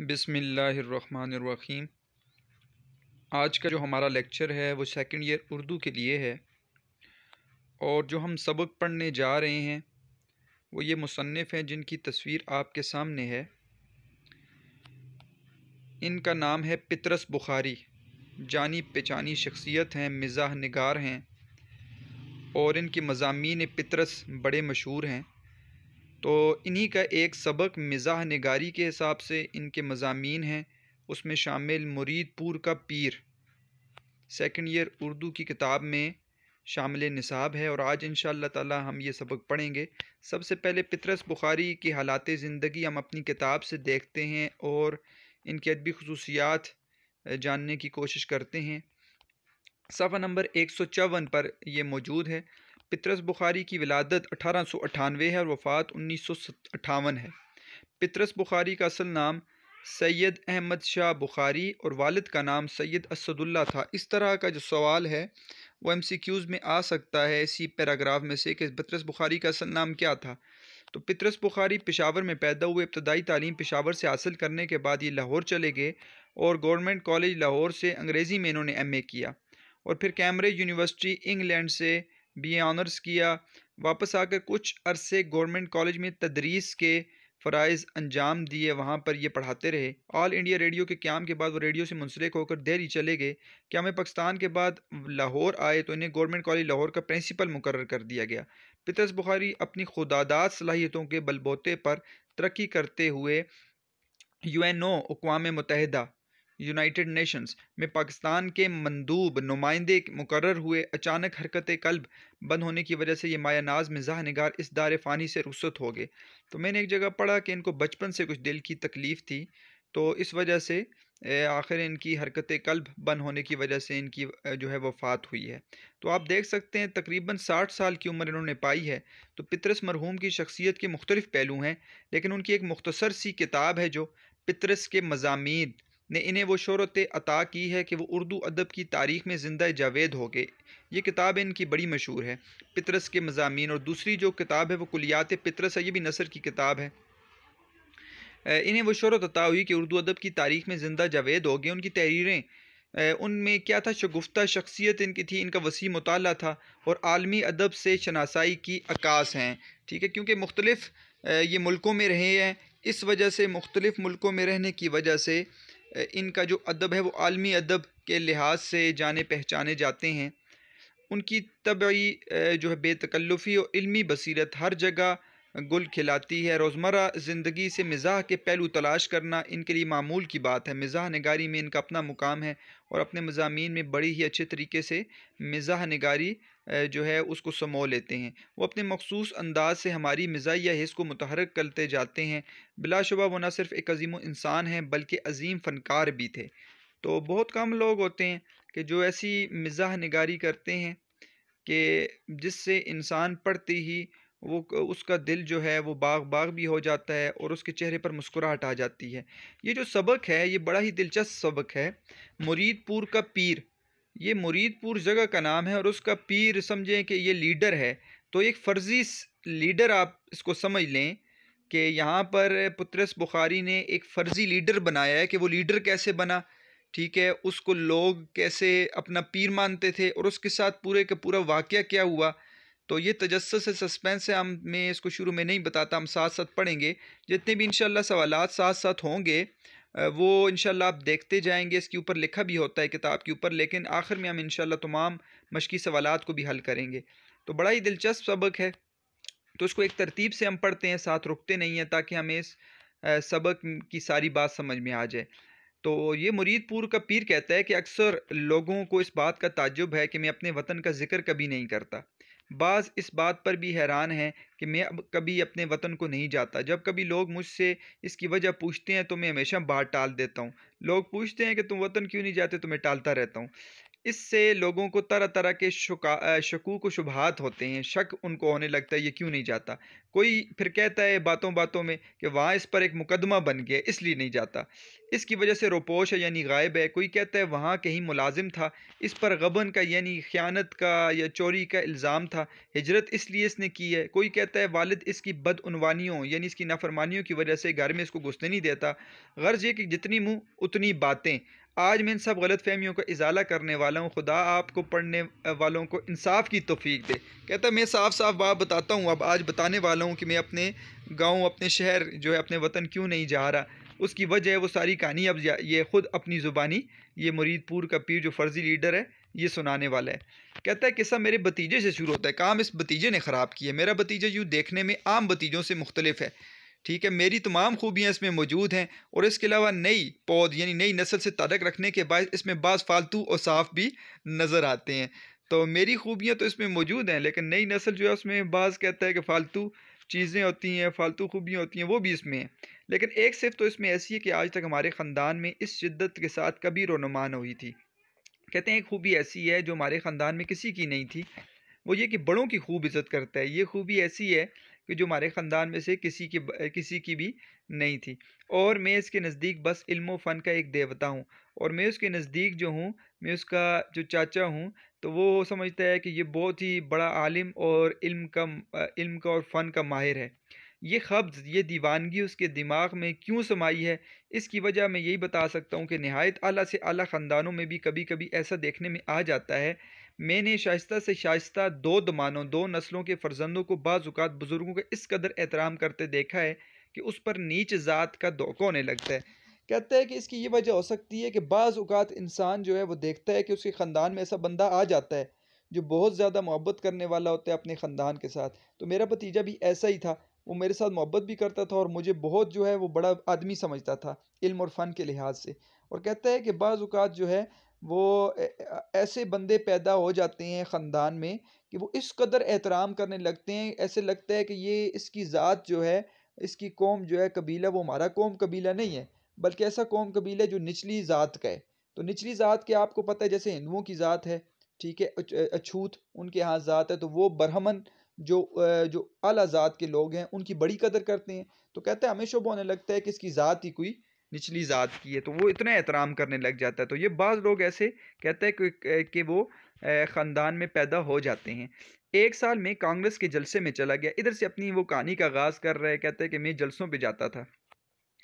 बिसमीम आज का जो हमारा लेक्चर है वो सेकंड ईयर उर्दू के लिए है और जो हम सबक पढ़ने जा रहे हैं वो ये मुसनफ़ हैं जिनकी तस्वीर आपके सामने है इनका नाम है पितरस बुखारी जानी पहचानी शख्सियत हैं मिजाह नगार हैं और इनके मजामी पितरस बड़े मशहूर हैं तो इन्हीं का एक सबक मिज़ाह नगारी के हिसाब से इनके मजामी हैं उसमें शामिल मुरीदपुर का पीर सेकेंड ईयर उर्दू की किताब में शामिल निसाब है और आज इन ताला हम ये सबक पढ़ेंगे सबसे पहले पितरस बुखारी की हालात ज़िंदगी हम अपनी किताब से देखते हैं और इनकी अदबी खसूसियात जानने की कोशिश करते हैं सफ़ा नंबर एक सौ चौवन पर यह मौजूद है पितरस बुखारी की विलादत अठारह है और वफ़ात उन्नीस है पितरस बुखारी का असल नाम सैयद अहमद शाह बुखारी और वालिद का नाम सैयद असदुल्ला था इस तरह का जो सवाल है वो एम सी क्यूज़ में आ सकता है इसी पैराग्राफ में से कि पितरस बुखारी का असल नाम क्या था तो पितरस बुखारी पेशावर में पैदा हुए इब्तदाई तालीम पेशावर से हासिल करने के बाद ये लाहौर चले गए और गवर्नमेंट कॉलेज लाहौर से अंग्रेज़ी में इन्होंने एम ए किया और फिर कैमरे यूनिवर्सिटी इंग्लैंड से बी ऑनर्स किया वापस आकर कुछ अरसे गवर्नमेंट कॉलेज में तदरीस के फ़राइज़ अंजाम दिए वहाँ पर ये पढ़ाते रहे ऑल इंडिया रेडियो के क्याम के बाद वो रेडियो से मुंसलिक होकर देरी चले गए क्या पाकिस्तान के बाद लाहौर आए तो इन्हें गवर्नमेंट कॉलेज लाहौर का प्रिंसिपल मुकर कर दिया गया पितरस बुखारी अपनी खुदादात सलाहियतों के बलबोते पर तरक्की करते हुए यू एन ओ अकवा मुतहदा यूनाइटेड नेशंस में पाकिस्तान के मंदूब नुमाइंदे मुकर हुए अचानक हरकत कल्ब बंद होने की वजह से ये माया नाज मिजाह नगार इस दार फ़ानी से रुसत हो गए तो मैंने एक जगह पढ़ा कि इनको बचपन से कुछ दिल की तकलीफ़ थी तो इस वजह से आखिर इनकी हरकत कल्ब बंद होने की वजह से इनकी जो है वफ़ात हुई है तो आप देख सकते हैं तकरीबन साठ साल की उम्र इन्होंने पाई है तो पितरस मरहूम की शख्सियत के मुख्तलिफ़ पहलू हैं लेकिन उनकी एक मुख्तसर सी किताब है जो पितरस के मजामी ने इन्हें वो शहरत अता की है कि वो उर्दू अदब की तारीख में ज़िंदा जावेद हो गए ये किताब इनकी बड़ी मशहूर है पितरस के मजामी और दूसरी जो किताब है वो कुलियात पितरस है ये भी नसर की किताब है इन्हें वो शहरत अता हुई कि उर्दू अदब की तारीख में ज़िंदा जावेद हो गए उनकी तहरीरें उनमें क्या था शगुफ्ता शख्सियत इनकी थी इनका वसी मताल था और आलमी अदब से शनासाई की अक्स हैं ठीक है क्योंकि मुख्तलफ ये मुल्कों में रहे हैं इस वजह से मुख्तलिफ़ मुल्कों में रहने की वजह से इनका जो अदब है वो आलमी अदब के लिहाज से जाने पहचाने जाते हैं उनकी तबी जो है बेतकल्लफ़ी और इलमी बसीरत हर जगह गुल खिलाती है रोज़मर ज़िंदगी से मिजाह के पहलू तलाश करना इनके लिए मामूल की बात है मिजाह नगारी में इनका अपना मुकाम है और अपने मजामी में बड़ी ही अच्छे तरीके से मिजाह नगारी जो है उसको समो लेते हैं वो अपने मखसूस अंदाज से हमारी मिजा या हिस्स को मुतहरक करते जाते हैं बिलाशुबा वो न सिर्फ एक अजीम इंसान हैं बल्कि अजीम फ़नकार भी थे तो बहुत कम लोग होते हैं कि जो ऐसी मिजाह निगारी करते हैं कि जिससे इंसान पढ़ते ही वो उसका दिल जो है वो बाग बाग भी हो जाता है और उसके चेहरे पर मुस्कुराहट आ जाती है ये जो सबक है ये बड़ा ही दिलचस्प सबक है मुरीदपुर का पीर ये मुरीदपुर जगह का नाम है और उसका पीर समझें कि ये लीडर है तो एक फ़र्ज़ी लीडर आप इसको समझ लें कि यहाँ पर पुत्रस बुखारी ने एक फ़र्ज़ी लीडर बनाया है कि वो लीडर कैसे बना ठीक है उसको लोग कैसे अपना पीर मानते थे और उसके साथ पूरे का पूरा वाक़ क्या हुआ तो ये तजस से सस्पेंस है हम मैं इसको शुरू में नहीं बताता हम साथ साथ पढ़ेंगे जितने भी इन सवाल साथ साथ होंगे वो इन आप देखते जाएंगे इसके ऊपर लिखा भी होता है किताब के ऊपर लेकिन आखिर में हम इन तमाम मशक़ी सवाल को भी हल करेंगे तो बड़ा ही दिलचस्प सबक है तो उसको एक तरतीब से हम पढ़ते हैं साथ रुकते नहीं हैं ताकि हमें इस सबक की सारी बात समझ में आ जाए तो ये मुरीदपुर का पीर कहता है कि अक्सर लोगों को इस बात का ताजुब है कि मैं अपने वतन का ज़िक्र कभी नहीं करता बाज़ इस बात पर भी हैरान हैं कि मैं अब कभी अपने वतन को नहीं जाता जब कभी लोग मुझसे इसकी वजह पूछते हैं तो मैं हमेशा बाहर टाल देता हूँ लोग पूछते हैं कि तुम वतन क्यों नहीं जाते तो मैं टालता रहता हूँ इससे लोगों को तरह तरह के शका शकूक शुबहत होते हैं शक उनको होने लगता है ये क्यों नहीं जाता कोई फिर कहता है बातों बातों में कि वहाँ इस पर एक मुकदमा बन गया इसलिए नहीं जाता इसकी वजह से रोपोश है यानी गायब है कोई कहता है वहाँ कहीं मुलाजिम था इस पर गबन का यानी ख़्यानत का या चोरी का इल्ज़ाम था हिजरत इसलिए इसने की है कोई कहता है वालद इसकी बदनवानियों यानी इसकी नाफरमानियों की वजह से घर में इसको घुसने नहीं देता गर्ज ये कि जितनी मुँह उतनी बातें आज मैं इन सब गलत फहमियों का इजाला करने वाला हूँ खुदा आपको पढ़ने वालों को इंसाफ की तोफ़ी दे कहता मैं साफ साफ बात बताता हूँ अब आज बताने वाला हूँ कि मैं अपने गाँव अपने शहर जो है अपने वतन क्यों नहीं जा रहा उसकी वजह है वो सारी कहानी अब ये ख़ुद अपनी ज़ुबानी ये मुरीदपुर का पीर जो फ़र्ज़ी लीडर है ये सुनाने वाला है कहता है किस्सा मेरे भतीजे से शुरू होता है काम इस भतीजे ने ख़राब किया मेरा भतीजा यूँ देखने में आम भतीजों से मुख्तलिफ है ठीक है मेरी तमाम खूबियाँ इसमें मौजूद हैं और इसके अलावा नई पौध यानी नई नस्ल से तलक रखने के बाद इसमें बास फालतू और साफ भी नज़र आते हैं तो मेरी खूबियाँ तो इसमें मौजूद हैं लेकिन नई नस्ल जो है उसमें बाज़ कहता है कि फ़ालतू चीज़ें होती हैं फालतू खूबियाँ होती हैं वो भी इसमें हैं लेकिन एक सिर्फ तो इसमें ऐसी है कि आज तक हमारे ख़ानदान में इस शिद्दत के साथ कभी रोनमान हुई थी कहते हैं एक खूबी ऐसी है जो हमारे ख़ानदान में किसी की नहीं थी वो ये कि बड़ों की खूब इज़्ज़त करता है ये खूबी ऐसी है कि जो हमारे ख़ानदान में से किसी की किसी की भी नहीं थी और मैं इसके नज़दीक बस इल्म फ़न का एक देवता हूँ और मैं उसके नज़दीक जो हूँ मैं उसका जो चाचा हूँ तो वो समझता है कि ये बहुत ही बड़ा आलिम और इल्म का इल्म का और फ़न का माहिर है ये खब्ज़ ये दीवानगी उसके दिमाग में क्यों समाई है इसकी वजह मैं यही बता सकता हूँ कि नहायत अली से अली ख़ानदानों में भी कभी कभी ऐसा देखने में आ जाता है मैंने शाइस्ता से शाइस्ता दो दमानों दो नस्लों के फर्जंदों को बाज़ात बुज़ुर्गों का इस कदर एहतराम करते देखा है कि उस पर नीच ज़ात का धोखा होने लगता है कहते हैं कि इसकी ये वजह हो सकती है कि बाज़ात इंसान जो है वो देखता है कि उसके ख़ानदान में ऐसा बंदा आ जाता है जो बहुत ज़्यादा मोहब्बत करने वाला होता है अपने ख़ानदान के साथ तो मेरा भतीजा भी ऐसा ही था वो मेरे साथ मोहब्बत भी करता था और मुझे बहुत जो है वो बड़ा आदमी समझता था इल्म और फ़न के लिहाज से और कहता है कि बाज़ात जो है वो ऐसे बंदे पैदा हो जाते हैं ख़ानदान में कि वो इस कदर एहतराम करने लगते हैं ऐसे लगता है कि ये इसकी ज़ात जो है इसकी कौम जो है कबीला वो हमारा कौम कबीला नहीं है बल्कि ऐसा कौम कबीला जो निचली ज़ात का है तो निचली ज़ात के आपको पता है जैसे हिंदुओं की ज़ात है ठीक है अछूत उनके यहाँ ज़ात है तो वो ब्रह्मन जो जो अला ज़ात के लोग हैं उनकी बड़ी कदर करते हैं तो कहते हैं हमेशा बोने लगता है कि इसकी ज़ात ही कोई निचली ज़ात की है तो वो इतना एहतराम करने लग जाता है तो ये बाज़ लोग ऐसे कहते हैं कि, वो ख़ानदान में पैदा हो जाते हैं एक साल में कांग्रेस के जलसे में चला गया इधर से अपनी वो कहानी का आगाज़ कर रहे कहते हैं कि मैं जलसों पर जाता था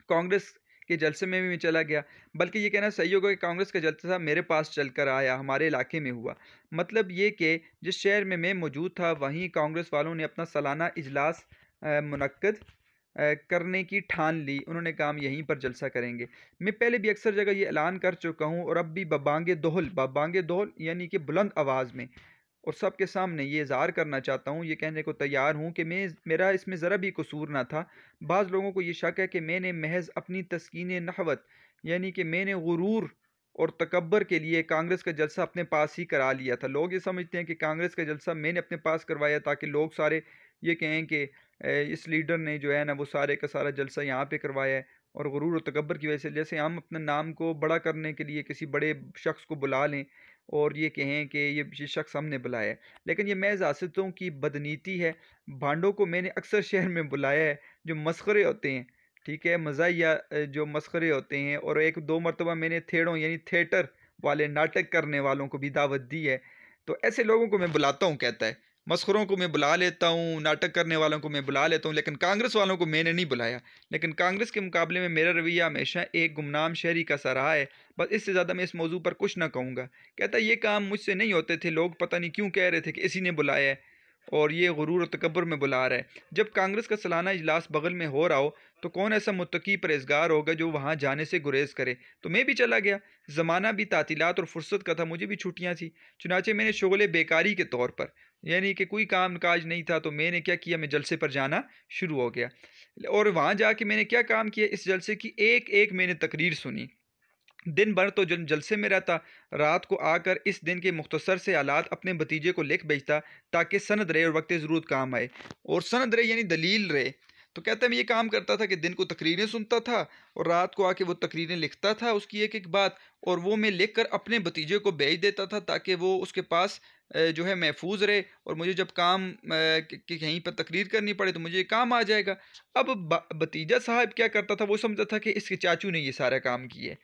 कांग्रेस के जलसे में भी चला गया बल्कि ये कहना सही होगा कि कांग्रेस का जलसा मेरे पास चल कर आया हमारे इलाके में हुआ मतलब ये कि जिस शहर में मैं मौजूद था वहीं कांग्रेस वालों ने अपना सालाना इजलास मनकद करने की ठान ली उन्होंने काम यहीं पर जलसा करेंगे मैं पहले भी अक्सर जगह ये ऐलान कर चुका हूँ और अब भी बबांगे दोहल बबांगे दोहल यानी कि बुलंद आवाज़ में और सबके सामने ये इजहार करना चाहता हूँ ये कहने को तैयार हूँ कि मैं मेरा इसमें ज़रा भी कसूर ना था बाज़ लोगों को ये शक है कि मैंने महज अपनी तस्किन नहवत यानी कि मैंने गुरूर और तकबर के लिए कांग्रेस का जलसा अपने पास ही करा लिया था लोग ये समझते हैं कि कांग्रेस का जलसा मैंने अपने पास करवाया ताकि लोग सारे ये कहें कि इस लीडर ने जो है ना वो सारे का सारा जलसा यहाँ पे करवाया है और गुरूर और तकबर की वजह से जैसे हम अपने नाम को बड़ा करने के लिए किसी बड़े शख्स को बुला लें और ये कहें कि ये शख्स हमने बुलाया है लेकिन ये मैं जासतों की बदनीति है भांडों को मैंने अक्सर शहर में बुलाया है जो मस्खरे होते हैं ठीक है मजाया जो मस्खरे होते हैं और एक दो मरतबा मैंने थेड़ों यानी थिएटर वाले नाटक करने वालों को भी दावत दी है तो ऐसे लोगों को मैं बुलाता हूँ कहता है मस्खरों को मैं बुला लेता हूँ नाटक करने वालों को मैं बुला लेता हूँ लेकिन कांग्रेस वालों को मैंने नहीं बुलाया लेकिन कांग्रेस के मुकाबले में मेरा रवैया हमेशा एक गुमनाम शहरी का सा रहा है बस इससे ज़्यादा मैं इस मौजू पर कुछ ना कहूँगा कहता ये काम मुझसे नहीं होते थे लोग पता नहीं क्यों कह रहे थे कि इसी ने बुलाया है और ये गुरूर और तकबर में बुला रहा है जब कांग्रेस का सालाना इजलास बगल में हो रहा हो तो कौन ऐसा मुतकी परहेजगार होगा जो वहाँ जाने से गुरेज करे तो मैं भी चला गया ज़माना भी तातीलत और फुर्सत का था मुझे भी छुट्टियाँ थी चुनाचे मैंने शगल बेकारी के तौर पर यानी कि कोई काम काज नहीं था तो मैंने क्या किया मैं जलसे पर जाना शुरू हो गया और वहाँ जा कर मैंने क्या काम किया इस जलसे की एक एक मैंने तकरीर सुनी दिन भर तो जलसे में रहता रात को आकर इस दिन के मुख्तसर से आलात अपने भतीजे को लिख भेजता ताकि सनद रहे और वक्त ज़रूरत काम आए और सनद रहे यानी दलील रहे तो कहते हैं ये काम करता था कि दिन को तकरीरें सुनता था और रात को आके वो तकरीरें लिखता था उसकी एक एक बात और वो मैं लिख कर अपने भतीजे को भेज देता था ताकि वो उसके पास जो है महफूज रहे और मुझे जब काम कि कहीं पर तकरीर करनी पड़े तो मुझे काम आ जाएगा अब भतीजा साहब क्या करता था वो समझता था कि इसके चाचू ने ये सारा काम किया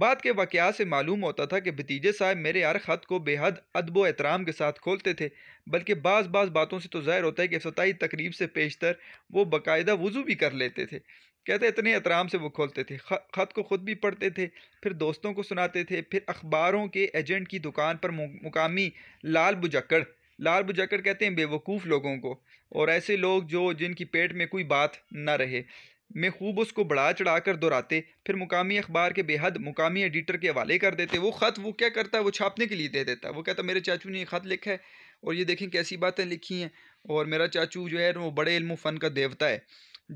बाद के वाक़ से मालूम होता था कि भतीजे साहब मेरे यार ख़त को बेहद अदब एहतराम के साथ खोलते थे बल्कि बाज़ बाज़ बातों से तो ज़ाहिर होता है कि सताई तकरीब से पेशतर वो बाकायदा वज़ू भी कर लेते थे कहते इतने एहतराम से वो खोलते थे ख़त को ख़ुद भी पढ़ते थे फिर दोस्तों को सुनाते थे फिर अखबारों के एजेंट की दुकान पर मुकामी लाल बुजक्कड़ लाल बुझाकर कहते हैं बेवकूफ़ लोगों को और ऐसे लोग जो जिनकी पेट में कोई बात ना रहे में खूब उसको बढ़ा चढ़ा कर दोहराते फिर मुकामी अखबार के बेहद मुकामी एडिटर के हवाले कर देते वो ख़त वो क्या करता है वो छापने के लिए दे देता है वो कहता मेरे चाचू ने ये ख़त लिखा है और ये देखें कैसी बातें लिखी हैं और मेरा चाचू जो है वो बड़े इल्म फ़न का देवता है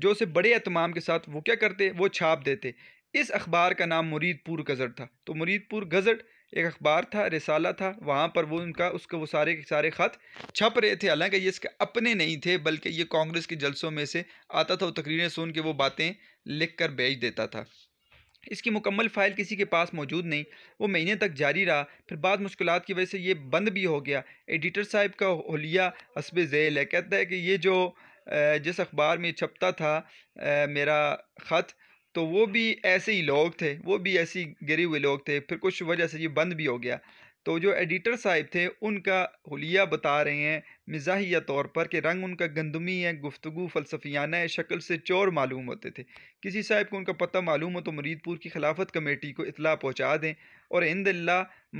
जो उसे बड़े अहतमाम के साथ वो क्या करते वो छाप देते इस अखबार का नाम मुरीदपुर गज़ट था तो मुरीदपुर गज़ट एक अखबार था रिसाला था वहाँ पर वो उनका उसके वो सारे के सारे ख़त छप रहे थे हालांकि ये इसके अपने नहीं थे बल्कि ये कांग्रेस के जलसों में से आता था वो तकरीरें सुन के वो बातें लिख कर बेच देता था इसकी मुकम्मल फ़ाइल किसी के पास मौजूद नहीं वो महीने तक जारी रहा फिर बाद मुश्किल की वजह से ये बंद भी हो गया एडिटर साहब का होलिया हसब झेल है कहता है कि ये जो जिस अखबार में छपता था मेरा ख़त तो वो भी ऐसे ही लोग थे वो भी ऐसे ही गिरे हुए लोग थे फिर कुछ वजह से ये बंद भी हो गया तो जो एडिटर साहब थे उनका हलिया बता रहे हैं मिजाहिया तौर पर कि रंग उनका गंदमी है गुफ्तु फ़लसफियाना है शक्ल से चोर मालूम होते थे किसी साहब को उनका पता मालूम हो तो मरीदपुर की खिलाफत कमेटी को इतला पहुँचा दें और इंद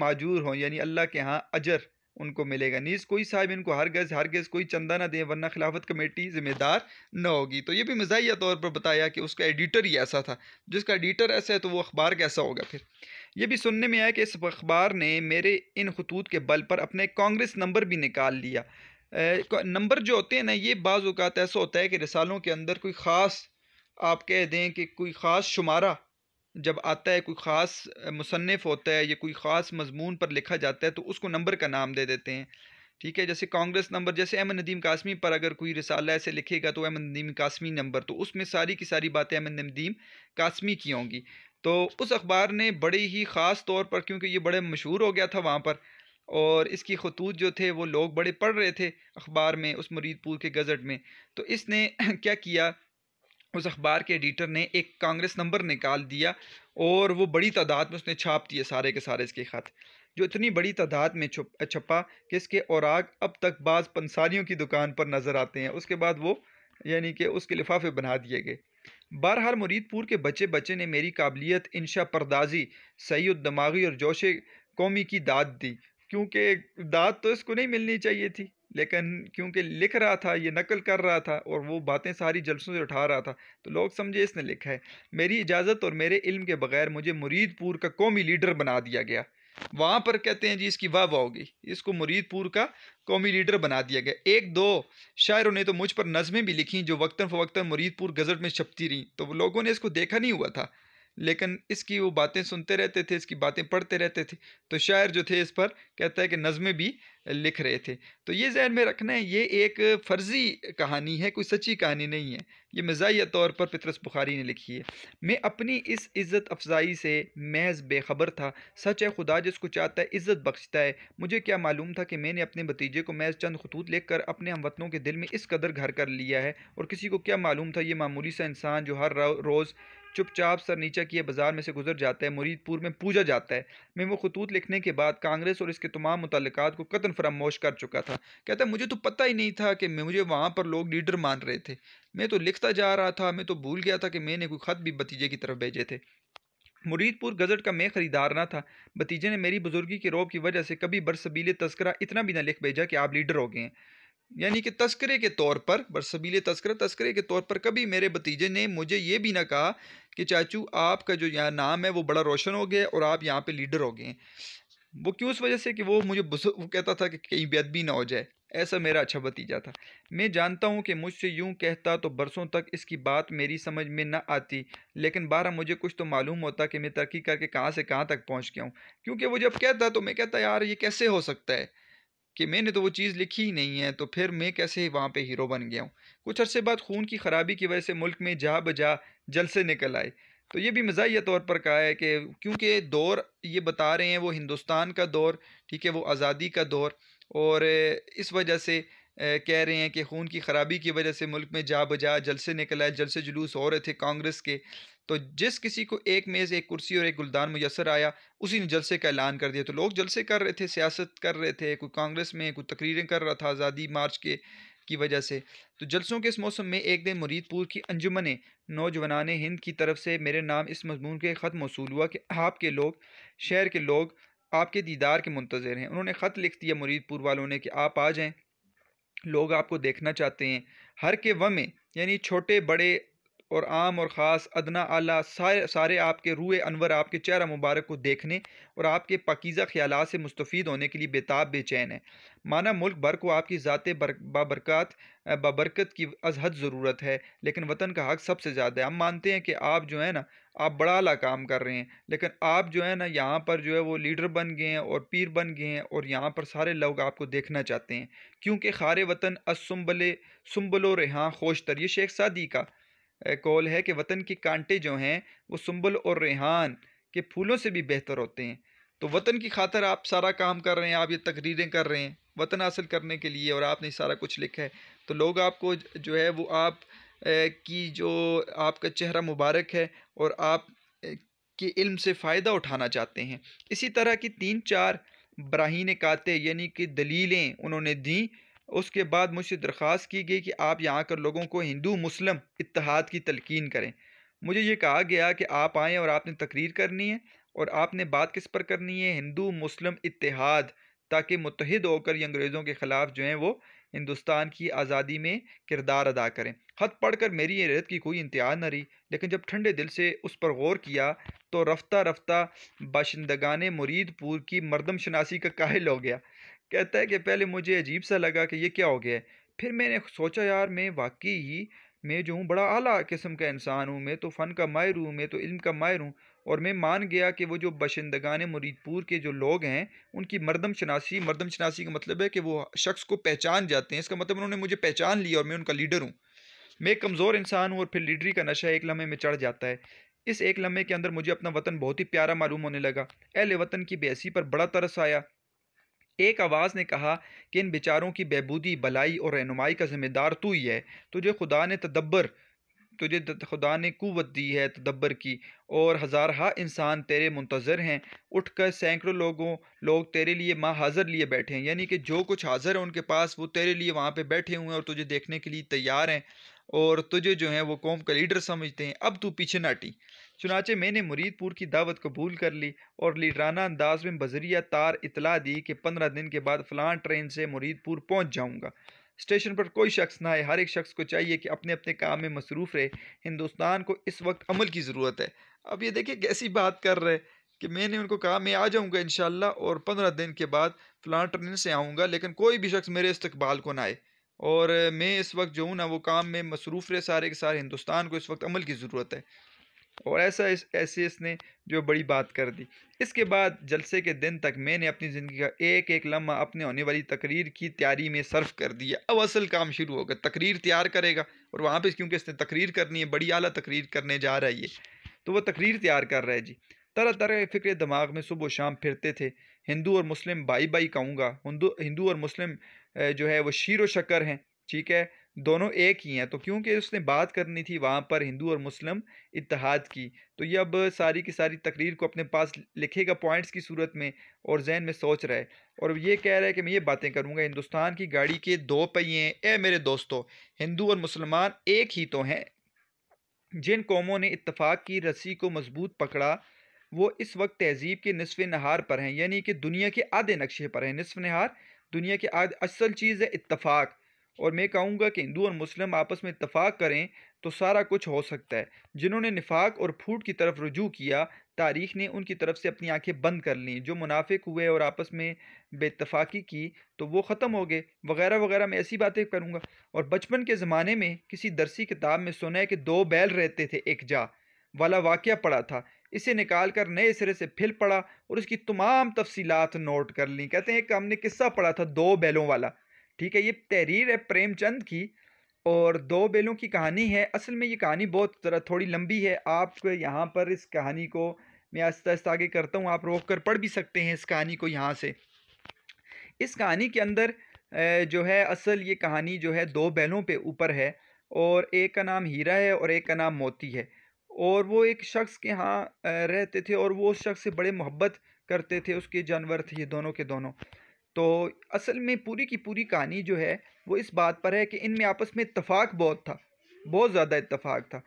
माजूर हों यानी अल्लाह के यहाँ अजर उनको मिलेगा नीज कोई साहब इनको हर गज़ हर गज़ कोई चंदा ना दें वरना खिलाफत कमेटी ज़िम्मेदार न होगी तो ये भी मजाहिया तौर पर बताया कि उसका एडिटर ही ऐसा था जिसका एडिटर ऐसा है तो वो अखबार कैसा होगा फिर ये भी सुनने में आया कि इस अखबार ने मेरे इन खतूत के बल पर अपने कांग्रेस नंबर भी निकाल लिया नंबर जो होते हैं ना ये बाज़ात ऐसा होता है कि रसालों के अंदर कोई ख़ास आप कह दें कि कोई ख़ास शुमारा जब आता है कोई ख़ास मुसनफ़ होता है या कोई ख़ास मजमून पर लिखा जाता है तो उसको नंबर का नाम दे देते हैं ठीक है जैसे कांग्रेस नंबर जैसे अहमद नदीम कासमी पर अगर कोई रिसाला ऐसे लिखेगा तो अहमद नदीम कासमी नंबर तो उसमें सारी की सारी बातें अहमद नदीम कासमी की होंगी तो उस अखबार ने बड़े ही ख़ास तौर पर क्योंकि ये बड़े मशहूर हो गया था वहाँ पर और इसकी खतूत जो थे वो लोग बड़े पढ़ रहे थे अखबार में उस मरीदपुर के गज़ट में तो इसने क्या किया उस अखबार के एडिटर ने एक कांग्रेस नंबर निकाल दिया और वो बड़ी तादाद में उसने छाप दिए सारे के सारे इसके ख़त जो इतनी बड़ी तादाद में छुप छपा कि इसके औराग अब तक बाज़ पंसारियों की दुकान पर नज़र आते हैं उसके बाद वो यानी कि उसके लिफाफे बना दिए गए बहरहाल मुरीदपुर के बच्चे बच्चे ने मेरी काबिलियत इनशा परदाजी सही दमागी और जोश कौमी की दाद दी क्योंकि दाद तो इसको नहीं मिलनी चाहिए थी लेकिन क्योंकि लिख रहा था ये नकल कर रहा था और वो बातें सारी जलसों से उठा रहा था तो लोग समझे इसने लिखा है मेरी इजाज़त और मेरे इल्म के बगैर मुझे मुरीदपुर का कौमी लीडर बना दिया गया वहाँ पर कहते हैं जी इसकी वाह वाह होगी इसको मुरीदपुर का कौमी लीडर बना दिया गया एक दो शायरों ने तो मुझ पर नज़में भी लिखी जो वक्ता फ़वक्ता मुरीदपुर गज़ट में छपती रहीं तो लोगों ने इसको देखा नहीं हुआ था लेकिन इसकी वो बातें सुनते रहते थे इसकी बातें पढ़ते रहते थे तो शायर जो थे इस पर कहता है कि नज़में भी लिख रहे थे तो ये जहन में रखना है ये एक फ़र्ज़ी कहानी है कोई सच्ची कहानी नहीं है ये मज़ाही तौर पर पितरस बुखारी ने लिखी है मैं अपनी इस इज़्ज़त अफजाई से महज बेखबर था सच है खुदा जिसको चाहता है इज़्ज़त बख्शता है मुझे क्या मालूम था कि मैंने अपने भतीजे को महज चंद खतूत लिख कर अपने हम वतनों के दिल में इस कदर घर कर लिया है और किसी को क्या मालूम था ये मामूली सा इंसान जो हर रोज़ चुपचाप सर नीचा किए बाजार में से गुजर जाता है मुरीदपुर में पूजा जाता है मेमो खतूत लिखने के बाद कांग्रेस और इसके तमाम मुतलक को कतन फरामोश कर चुका था कहता मुझे तो पता ही नहीं था कि मुझे वहाँ पर लोग लीडर मान रहे थे मैं तो लिखता जा रहा था मैं तो भूल गया था कि मैंने कोई ख़त भी भतीजे की तरफ भेजे थे मुरीदपुर गज़ट का मैं ख़रीदार ना था भतीजे ने मेरी बुज़ुर्गी के रोब की वजह से कभी बरसबीले तस्करा इतना भी ना लिख भेजा कि आप लीडर हो गए हैं यानी कि तस्करे के तौर पर बरसबीले तस्कर तस्करे के तौर पर कभी मेरे भतीजे ने मुझे ये भी ना कहा कि चाचू आपका जो यहाँ नाम है वो बड़ा रोशन हो गया और आप यहाँ पे लीडर हो गए वो क्यों उस वजह से कि वो मुझे वो कहता था कि कहीं बेद भी ना हो जाए ऐसा मेरा अच्छा भतीजा था मैं जानता हूँ कि मुझसे यूँ कहता तो बरसों तक इसकी बात मेरी समझ में न आती लेकिन बारह मुझे कुछ तो मालूम होता कि मैं तरक्की करके कहाँ से कहाँ तक पहुँच गया हूँ क्योंकि वो जब कहता तो मैं कहता यार ये कैसे हो सकता है कि मैंने तो वो चीज़ लिखी ही नहीं है तो फिर मैं कैसे वहाँ पे हीरो बन गया हूँ कुछ अरसे बाद खून की खराबी की वजह से मुल्क में जा बजा जलसे निकल आए तो ये भी मजाही तौर पर कहा है कि क्योंकि दौर ये बता रहे हैं वो हिंदुस्तान का दौर ठीक है वो आज़ादी का दौर और इस वजह से कह रहे हैं कि खून की खराबी की वजह से मुल्क में जा बजा जलसे निकल आए जलसे जुलूस हो रहे थे कांग्रेस के तो जिस किसी को एक मेज़ एक कुर्सी और एक गुलदान मुयसर आया उसी ने जलसे का ऐलान कर दिया तो लोग जलसे कर रहे थे सियासत कर रहे थे कोई कांग्रेस में कोई तकरीरें कर रहा था आज़ादी मार्च के की वजह से तो जलसों के इस मौसम में एक दिन मुरीदपुर की अंजुमन नौजवान हिंद की तरफ से मेरे नाम इस मजमून के ख़त मौसू हुआ कि आपके लोग शहर के लोग आपके दीदार के मुंतज़र हैं उन्होंने ख़त लिख दिया मुरीदपुर वालों ने कि आप आ जाएँ लोग आपको देखना चाहते हैं हर के व में यानी छोटे बड़े और आम और ख़ास अदना आला सारे सारे आपके रूए अनवर आपके चेहरा मुबारक को देखने और आपके पकीज़ा ख्याल से मुस्तफ़ होने के लिए बेताब बेचैन है माना मुल्क भर को आपकी ज़ात बाबरकत बाबरकत की अजहद ज़रूरत है लेकिन वतन का हक सबसे ज़्यादा है हम मानते हैं कि आप जो है ना आप बड़ा ला काम कर रहे हैं लेकिन आप जो है ना यहाँ पर जो है वो लीडर बन गए हैं और पीर बन गए हैं और यहाँ पर सारे लोग आपको देखना चाहते हैं क्योंकि खारे वतन असम्बले सुम्बलो खोश तर ये शेख सादी का कौल है कि वतन के कांटे जो हैं वो सुंबल और रेहान के फूलों से भी बेहतर होते हैं तो वतन की खातर आप सारा काम कर रहे हैं आप ये तकरीरें कर रहे हैं वतन हासिल करने के लिए और आपने सारा कुछ लिखा है तो लोग आपको जो है वो आप की जो आपका चेहरा मुबारक है और आप के इल्म से फ़ायदा उठाना चाहते हैं इसी तरह की तीन चार ब्राहीन काते यानी कि दलीलें उन्होंने दी उसके बाद मुझसे दरख्वास्त की गई कि आप यहाँ आकर लोगों को हिंदू मुस्लिम इतिहाद की तलकिन करें मुझे ये कहा गया कि आप आएँ और आपने तकरीर करनी है और आपने बात किस पर करनी है हिंदू मुस्लिम इतिहाद ताकि मुतहद होकर ये अंग्रेज़ों के ख़िलाफ़ जो हैं वो हिंदुस्तान की आज़ादी में किरदार अदा करें ख़त पढ़कर मेरी रत की कोई इंतहा न रही लेकिन जब ठंडे दिल से उस पर गौर किया तो रफ्ता रफ्ता बाशिंदगान मुरीदपुर की मरदम शनासी का काहिल हो गया कहता है कि पहले मुझे अजीब सा लगा कि ये क्या हो गया है फिर मैंने सोचा यार मैं वाकई ही मैं जो हूँ बड़ा अला किस्म का इंसान हूँ मैं तो फ़न का माहिर हूँ मैं तो इल्म का माहिर हूँ और मैं मान गया कि वो जो बशिंदगान मुरीदपुर के जो लोग हैं उनकी मरदम शनासी मरदम शनासी का मतलब है कि वो शख्स को पहचान जाते हैं इसका मतलब उन्होंने मुझे पहचान लिया और मैं उनका लीडर हूँ मैं एक कमज़ोर इंसान हूँ और फिर लीडरी का नशा एक लम्हे में चढ़ जाता है इस एक लम्हे के अंदर मुझे अपना वतन बहुत ही प्यारा मालूम होने लगा अहल वतन की बेसी पर बड़ा तरस आया एक आवाज़ ने कहा कि इन बेचारों की बहबूदी भलाई और रहनुमाई का ज़िम्मेदार तू ही है तुझे खुदा ने तदब्बर तुझे खुदा ने कुवत दी है तदब्बर की और हज़ारहा इंसान तेरे मुंतज़र हैं उठ कर सैकड़ों लोगों लोग तेरे लिए माँ हाज़र लिए बैठे हैं यानी कि जो कुछ हाज़र है उनके पास वो तेरे लिए वहाँ पर बैठे हुए हैं और तुझे देखने के लिए तैयार हैं और तुझे जो है वो कौम का लीडर समझते हैं अब तू पीछे नाटी चुनाचे मैंने मुरीदपुर की दावत कबूल कर ली और लीडराना अंदाज में बजरिया तार इतला दी कि पंद्रह दिन के बाद फ़लान ट्रेन से मुरीदपुर पहुंच जाऊंगा स्टेशन पर कोई शख्स ना आए हर एक शख्स को चाहिए कि अपने अपने काम में मसरूफ़ रहे हिंदुस्तान को इस वक्त अमल की ज़रूरत है अब ये देखिए कैसी बात कर रहे कि मैंने उनको कहा मैं आ जाऊँगा इन और पंद्रह दिन के बाद फ़लान ट्रेन से आऊँगा लेकिन कोई भी शख्स मेरे इस्तबाल को ना आए और मैं इस वक्त जो हूँ ना वो काम में मसरूफ़ रहे सारे के सारे हिंदुस्तान को इस वक्त अमल की ज़रूरत है और ऐसा इस ऐसे इसने जो बड़ी बात कर दी इसके बाद जलसे के दिन तक मैंने अपनी ज़िंदगी का एक एक लम्हा अपने होने वाली तकरीर की तैयारी में सर्फ कर दिया अब असल काम शुरू होगा तकरीर तैयार करेगा और वहाँ पे क्योंकि इसने तकरीर करनी है बड़ी आला तकरीर करने जा रहा है ये तो वह तकरीर तैयार कर रहा है जी तरह तरह के फ़िक्र दिमाग में सुबह शाम फिरते थे हिंदू और मुस्लिम भाई भाई कहूँगा हिंदू और मुस्लिम जो है वो शीर व शकर हैं ठीक है दोनों एक ही हैं तो क्योंकि उसने बात करनी थी वहाँ पर हिंदू और मुस्लिम इतिहाद की तो ये अब सारी की सारी तकरीर को अपने पास लिखेगा पॉइंट्स की सूरत में और जहन में सोच रहा है और ये कह रहा है कि मैं ये बातें करूँगा हिंदुस्तान की गाड़ी के दो पहिए ए मेरे दोस्तों हिंदू और मुसलमान एक ही तो हैं जिन कौमों ने इतफ़ाक़ की रस्सी को मजबूत पकड़ा वो इस वक्त तहजीब के नसफ़ नहार पर हैं यानी कि दुनिया के आधे नक्शे पर हैं नसफ़ नहार दुनिया की आज असल चीज़ है इतफाक़ और मैं कहूँगा कि हिंदू और मुस्लिम आपस में इतफ़ाक़ करें तो सारा कुछ हो सकता है जिन्होंने निफाक और फूट की तरफ रुजू किया तारीख ने उनकी तरफ से अपनी आंखें बंद कर लीं जो मुनाफिक हुए और आपस में बेतफाक़ी की तो वो ख़त्म हो गए वगैरह वगैरह मैं ऐसी बातें करूँगा और बचपन के ज़माने में किसी दरसी किताब में सुना है कि दो बैल रहते थे एक जा वाला वाक़ पड़ा था इसे निकाल कर नए सिरे से फिर पड़ा और इसकी तमाम तफसीलात नोट कर ली कहते हैं कि हमने किस्सा पढ़ा था दो बैलों वाला ठीक है ये तहरीर है प्रेमचंद की और दो बैलों की कहानी है असल में ये कहानी बहुत तरह थोड़ी लंबी है आप यहाँ पर इस कहानी को मैं आस्ता आस्ता आगे करता हूँ आप रोक कर पढ़ भी सकते हैं इस कहानी को यहाँ से इस कहानी के अंदर जो है असल ये कहानी जो है दो बैलों पे ऊपर है और एक का नाम हीरा है और एक का नाम मोती है और वो एक शख्स के यहाँ रहते थे और वो उस शख्स से बड़े मोहब्बत करते थे उसके जानवर थे ये दोनों के दोनों तो असल में पूरी की पूरी कहानी जो है वो इस बात पर है कि इनमें आपस में इतफाक़ बहुत था बहुत ज़्यादा इतफाक़ था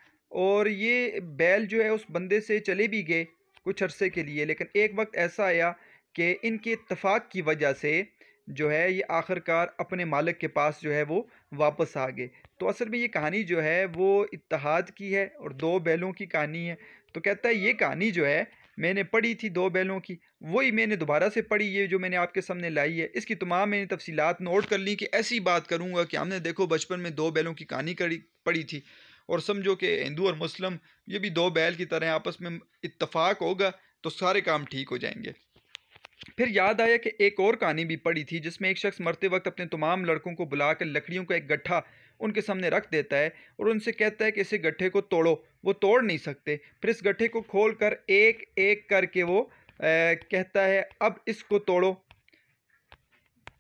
और ये बैल जो है उस बंदे से चले भी गए कुछ अरसे के लिए लेकिन एक वक्त ऐसा आया कि इनके इतफाक़ की वजह से जो है ये आखिरकार अपने मालिक के पास जो है वो वापस आ गए तो असल में ये कहानी जो है वो इतहाद की है और दो बैलों की कहानी है तो कहता है ये कहानी जो है मैंने पढ़ी थी दो बैलों की वही मैंने दोबारा से पढ़ी ये जो मैंने आपके सामने लाई है इसकी तमाम मैंने तफसीत नोट कर ली कि ऐसी बात करूँगा कि हमने देखो बचपन में दो बैलों की कहानी करी पढ़ी थी और समझो कि हिंदू और मुस्लिम ये भी दो बैल की तरह आपस में इतफाक़ होगा तो सारे काम ठीक हो जाएंगे फिर याद आया कि एक और कहानी भी पड़ी थी जिसमें एक शख्स मरते वक्त अपने तमाम लड़कों को बुलाकर लकड़ियों का एक गट्ठा उनके सामने रख देता है और उनसे कहता है कि इसे गट्ठे को तोड़ो वो तोड़ नहीं सकते फिर इस गट्ठे को खोल कर एक एक करके वो ए, कहता है अब इसको तोड़ो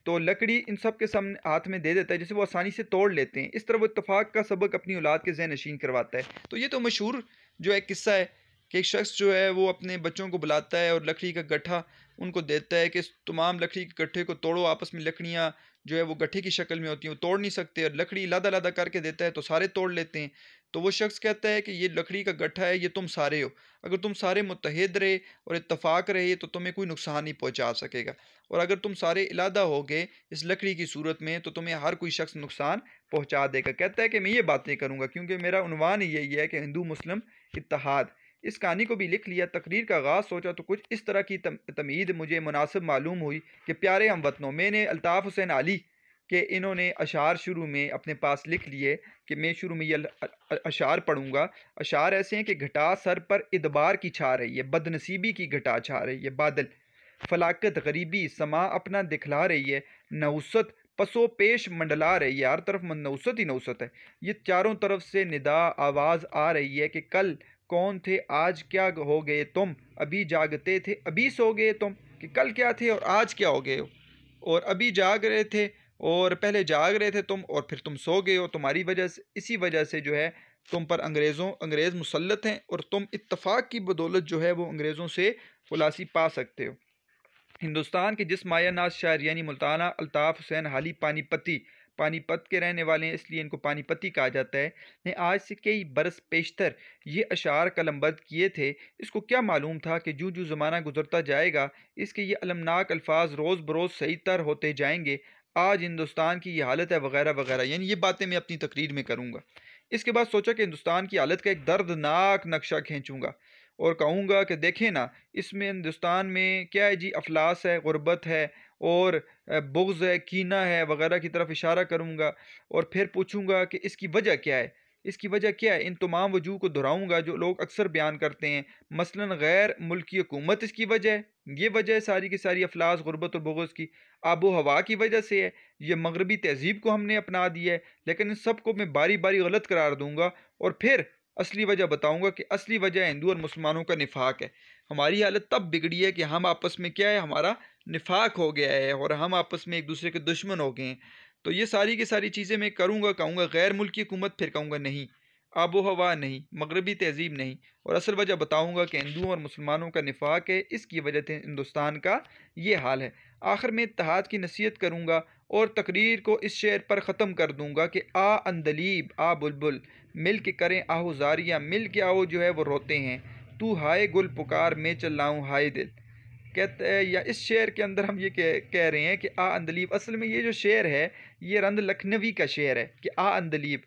तो लकड़ी इन सब के सामने हाथ में दे देता है जिसे वो आसानी से तोड़ लेते हैं इस तरह वो इतफाक़ का सबक अपनी औलाद के जहन नशीन करवाता है तो ये तो मशहूर जो है किस्सा है कि एक शख्स जो है वो अपने बच्चों को बुलाता है और लकड़ी का गट्ठा उनको देता है कि तमाम लकड़ी के गट्ठे को तोड़ो आपस में लकड़ियाँ जो है वो गट्ठे की शक्ल में होती हैं वो तोड़ नहीं सकते और लकड़ी लादा लादा करके देता है तो सारे तोड़ लेते हैं तो वो शख्स कहता है कि ये लकड़ी का गट्ठा है ये तुम सारे हो अगर तुम सारे मुतहद रहे और इतफ़ाक़ रहे तो तुम्हें कोई नुकसान नहीं पहुँचा सकेगा और अगर तुम सारे इलादा हो गए इस लकड़ी की सूरत में तो तुम्हें हर कोई शख्स नुकसान पहुँचा देगा कहता है कि मैं ये बातें करूँगा क्योंकि मेरा उनवान यही है कि हिंदू मुस्लिम इतिहाद इस कहानी को भी लिख लिया तकरीर का आगाज़ सोचा तो कुछ इस तरह की तम, तमीद मुझे मुनासिब मालूम हुई कि प्यारे हम वतनों मैंने अल्ताफ़ हुसैन अली के इन्होंने अशार शुरू में अपने पास लिख लिए कि मैं शुरू में ये अशार पढ़ूँगा अशार ऐसे हैं कि घटा सर पर इतबार की छा रही है बदनसीबी की घटा छा रही है बादल फलाकत गरीबी समा अपना दिखला रही है नौसत पसो पेश मंडला रही है हर तरफ नौसत ही नौसत है ये चारों तरफ से निदा आवाज़ आ रही है कि कल कौन थे आज क्या हो गए तुम अभी जागते थे अभी सो गए तुम कि कल क्या थे और आज क्या हो गए हो और अभी जाग रहे थे और पहले जाग रहे थे तुम और फिर तुम सो गए हो तुम्हारी वजह से इसी वजह से जो है तुम पर अंग्रेज़ों अंग्रेज़ मुसलत हैं और तुम इतफ़ाक़ की बदौलत जो है वो अंग्रेज़ों से खुलासी पा सकते हो हिंदुस्तान के जिस माया नाज़ शायर यानी मुल्ताना अलताफ़ हुसैन हाली पानीपति पानीपत के रहने वाले हैं इसलिए इनको पानीपति कहा जाता है ने आज से कई बरस पेशतर ये अशार कलमबद किए थे इसको क्या मालूम था कि जो जो ज़माना गुजरता जाएगा इसके ये अलमनाक अल्फाज रोज़ बरोज़ सही तर होते जाएंगे आज हिंदुस्तान की ये हालत है वगैरह वगैरह यानी ये बातें मैं अपनी तकरीर में करूँगा इसके बाद सोचा कि हिंदुस्तान की हालत का एक दर्दनाक नक्शा खींचूँगा और कहूँगा कि देखें ना इसमें हिंदुस्तान में क्या है जी अफलास है गुर्बत है और बुग्ज़ है कीना है वगैरह की तरफ इशारा करूँगा और फिर पूछूँगा कि इसकी वजह क्या है इसकी वजह क्या है इन तमाम वजूह को दोहराऊँगा जो लोग अक्सर बयान करते हैं मसलन गैर मुल्की हुकूमत इसकी वजह है ये वजह है सारी की सारी अफलास गुरबत और बगोज़ की आबो हवा की वजह से है ये मगरबी तहजीब को हमने अपना दिया है लेकिन इन सब को मैं बारी बारी गलत करार दूँगा और फिर असली वजह बताऊँगा कि असली वजह हिंदू और मुसलमानों का निफाक है हमारी हालत तब बिगड़ी है कि हम आपस में क्या है हमारा निफाक हो गया है और हम आपस में एक दूसरे के दुश्मन हो गए हैं तो ये सारी की सारी चीज़ें मैं करूँगा कहूँगा गैर मुल्की हुकूमत फिर कहूँगा नहीं आबो हवा नहीं मगरबी तहजीब नहीं और असल वजह बताऊँगा कि हिंदुओं और मुसलमानों का निफाक है इसकी वजह से हिंदुस्तान का ये हाल है आखिर में इतिहाद की नसीहत करूँगा और तकरीर को इस शेर पर ख़त्म कर दूँगा कि आ अंदलीब आ बुलबुल मिल के करें आहो ज़ारियाँ मिल के आओ जो है वो रोते हैं तू हाय गुल पुकार मैं चल रहा हूँ हाय दिल कहते या इस शेर के अंदर हम ये कह कह रहे हैं कि आ अंदलीब असल में ये जो शेर है ये रंद लखनवी का शेर है कि आ अंदलीब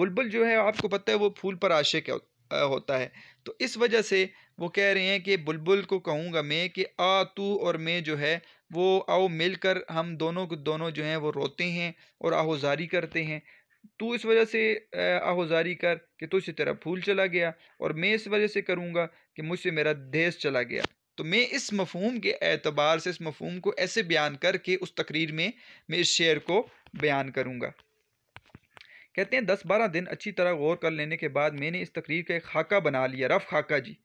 बुलबुल जो है आपको पता है वो फूल पर आशिक होता है तो इस वजह से वो कह रहे हैं कि बुलबुल को कहूँगा मैं कि आ तू और मैं जो है वो आओ मिलकर हम दोनों को दोनों जो हैं वो रोते हैं और आहोजारी करते हैं तू इस वजह से आहोजारी कर कि तुझसे तेरा फूल चला गया और मैं इस वजह से करूँगा कि मुझसे मेरा देश चला गया तो मैं इस मफहम के एतबार से इस मफहम को ऐसे बयान करके उस तकरीर में मैं इस शेर को बयान करूँगा कहते हैं दस बारह दिन अच्छी तरह गौर कर लेने के बाद मैंने इस तकरीर का एक खाका बना लिया रफ़ खाका जी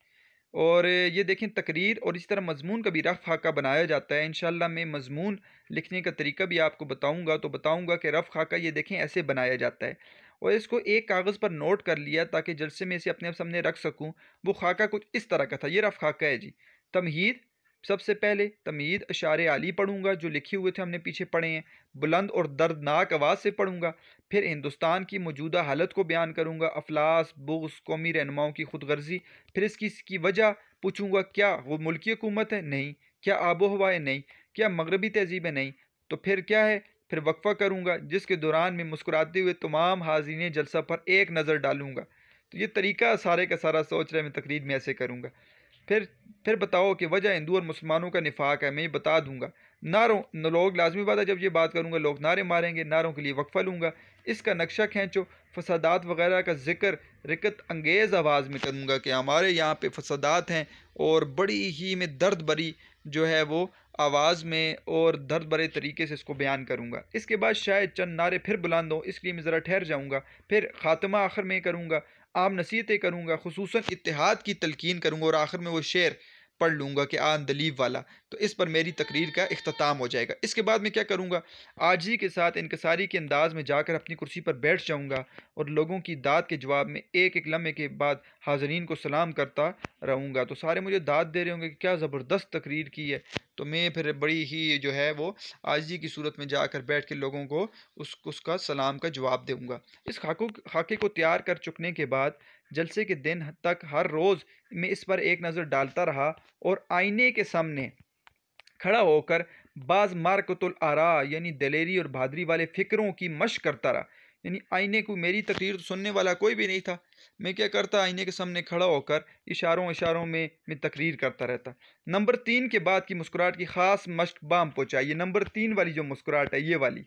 और ये देखें तकरीर और इसी तरह मजमून का भी रफ़ खाका बनाया जाता है इन मैं मजमून लिखने का तरीका भी आपको बताऊँगा तो बताऊँगा कि रफ़ खाका ये देखें ऐसे बनाया जाता है और इसको एक कागज़ पर नोट कर लिया ताकि जलसे में इसे अपने सामने रख सकूँ वो खाका कुछ इस तरह का था ये रफ़ खाका है जी तमहीद सबसे पहले तमीद अशार आली पढ़ूंगा जो लिखे हुए थे हमने पीछे पढ़े हैं बुलंद और दर्दनाक आवाज़ से पढ़ूंगा फिर हिंदुस्तान की मौजूदा हालत को बयान करूंगा अफलास बुग्स कौमी रहनुमाओं की खुद गर्जी फिर इसकी इसकी वजह पूछूंगा क्या वो मुल्की हुकूमत है नहीं क्या आबो हवा है नहीं क्या मगरबी तहजीब है नहीं तो फिर क्या है फिर वक्फ़ा करूँगा जिसके दौरान मैं मुस्कुराते हुए तमाम हाजिन जलसा पर एक नज़र डालूंगा तो ये तरीका सारे का सारा सोच रहे मैं तकरीर में ऐसे करूँगा फिर फिर बताओ कि वजह हिंदू और मुसलमानों का निफाक है मैं ये बता दूंगा नारों लोग लाजमी बात है जब ये बात करूंगा लोग नारे मारेंगे नारों के लिए वक्फ़ा लूँगा इसका नक्शा खींचो फसादात वगैरह का जिक्र रिकत अंगेज़ आवाज़ में करूँगा कि हमारे यहाँ पे फसादात हैं और बड़ी ही में दर्द भरी जो है वो आवाज़ में और दर्द भरे तरीके से इसको बयान करूँगा इसके बाद शायद चंद नारे फिर बुलंद हों इसलिए मैं ज़रा ठहर जाऊँगा फिर ख़ात्मा आखिर में करूँगा आम नसीहतें करूँगा खसूस इतिहाद की तलकिन करूँगा और आखिर में वो शेर पढ़ लूँगा कि आन दलीब वाला तो इस पर मेरी तकरीर का अख्ताम हो जाएगा इसके बाद मैं क्या करूँगा आज ही के साथ इनकसारी के अंदाज में जाकर अपनी कुर्सी पर बैठ जाऊँगा और लोगों की दाद के जवाब में एक एक लम्हे के बाद हाजरीन को सलाम करता रहूँगा तो सारे मुझे दाद दे रहे होंगे कि क्या ज़बरदस्त तकरीर की है तो मैं फिर बड़ी ही जो है वो आज ही की सूरत में जाकर बैठ के लोगों को उस उसका सलाम का जवाब दूँगा इस खाकू खाके को तैयार कर चुकने के बाद जलसे के दिन तक हर रोज़ मैं इस पर एक नज़र डालता रहा और आईने के सामने खड़ा होकर बाज मारकतुल आरा यानी दलेरी और बहादरी वाले फ़िक्रों की मश करता रहा यानी आईने को मेरी तकरीर तो सुनने वाला कोई भी नहीं था मैं क्या करता आईने के सामने खड़ा होकर इशारों इशारों में मैं तकरीर करता रहता नंबर तीन के बाद की मुस्कुराहट की ख़ास मश्क बाम पहुँचाई ये नंबर तीन वाली जो मुस्कुराहट है ये वाली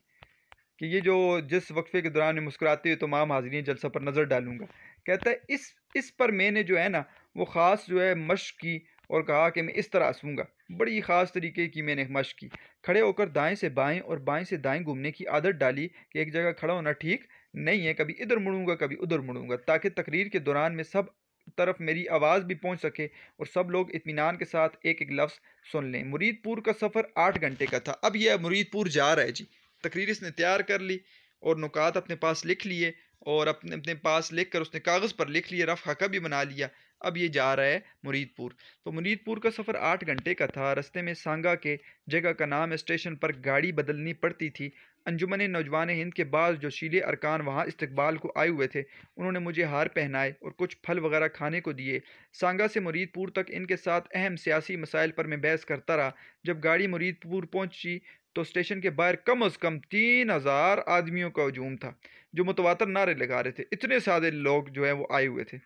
कि ये जो जिस वक्फे के दौरान मुस्कुराते हुए तमाम हाजिरी जलसा पर नज़र डालूंगा कहता है इस इस पर मैंने जो है ना वो ख़ास जो है मश्क की और कहा कि मैं इस तरह हंसूँगा बड़ी ख़ास तरीके की मैंने मश की खड़े होकर दाएं से बाएं और बाएं से दाएं घूमने की आदत डाली कि एक जगह खड़ा होना ठीक नहीं है कभी इधर मुड़ूंगा कभी उधर मुड़ूंगा ताकि तकरीर के दौरान में सब तरफ मेरी आवाज़ भी पहुंच सके और सब लोग इतमान के साथ एक एक लफ्ज़ सुन लें मुरीदपुर का सफ़र आठ घंटे का था अब यह मुरीदपुर जा रहा है जी तकरीर इसने तैयार कर ली और नुकात अपने पास लिख लिए और अपने अपने पास लिख कर उसने कागज़ पर लिख लिया रफ हका भी बना लिया अब ये जा रहा है मुरीदपुर तो मुरीदपुर का सफ़र आठ घंटे का था रस्ते में सांगा के जगह का नाम स्टेशन पर गाड़ी बदलनी पड़ती थी अंजुमन नौजवान हिंद के बाद जो शीले अरकान वहाँ इस्तबाल को आए हुए थे उन्होंने मुझे हार पहनाए और कुछ फल वगैरह खाने को दिए सांगा से मुरीदपुर तक इनके साथ अहम सियासी मसाइल पर मैं बहस करता रहा जब गाड़ी मुरीदपुर पहुँची तो स्टेशन के बाहर कम अज़ कम तीन हज़ार आदमियों का हजूम था जो मुतवातर नारे लगा रहे थे इतने सारे लोग जो हैं वो आए हुए थे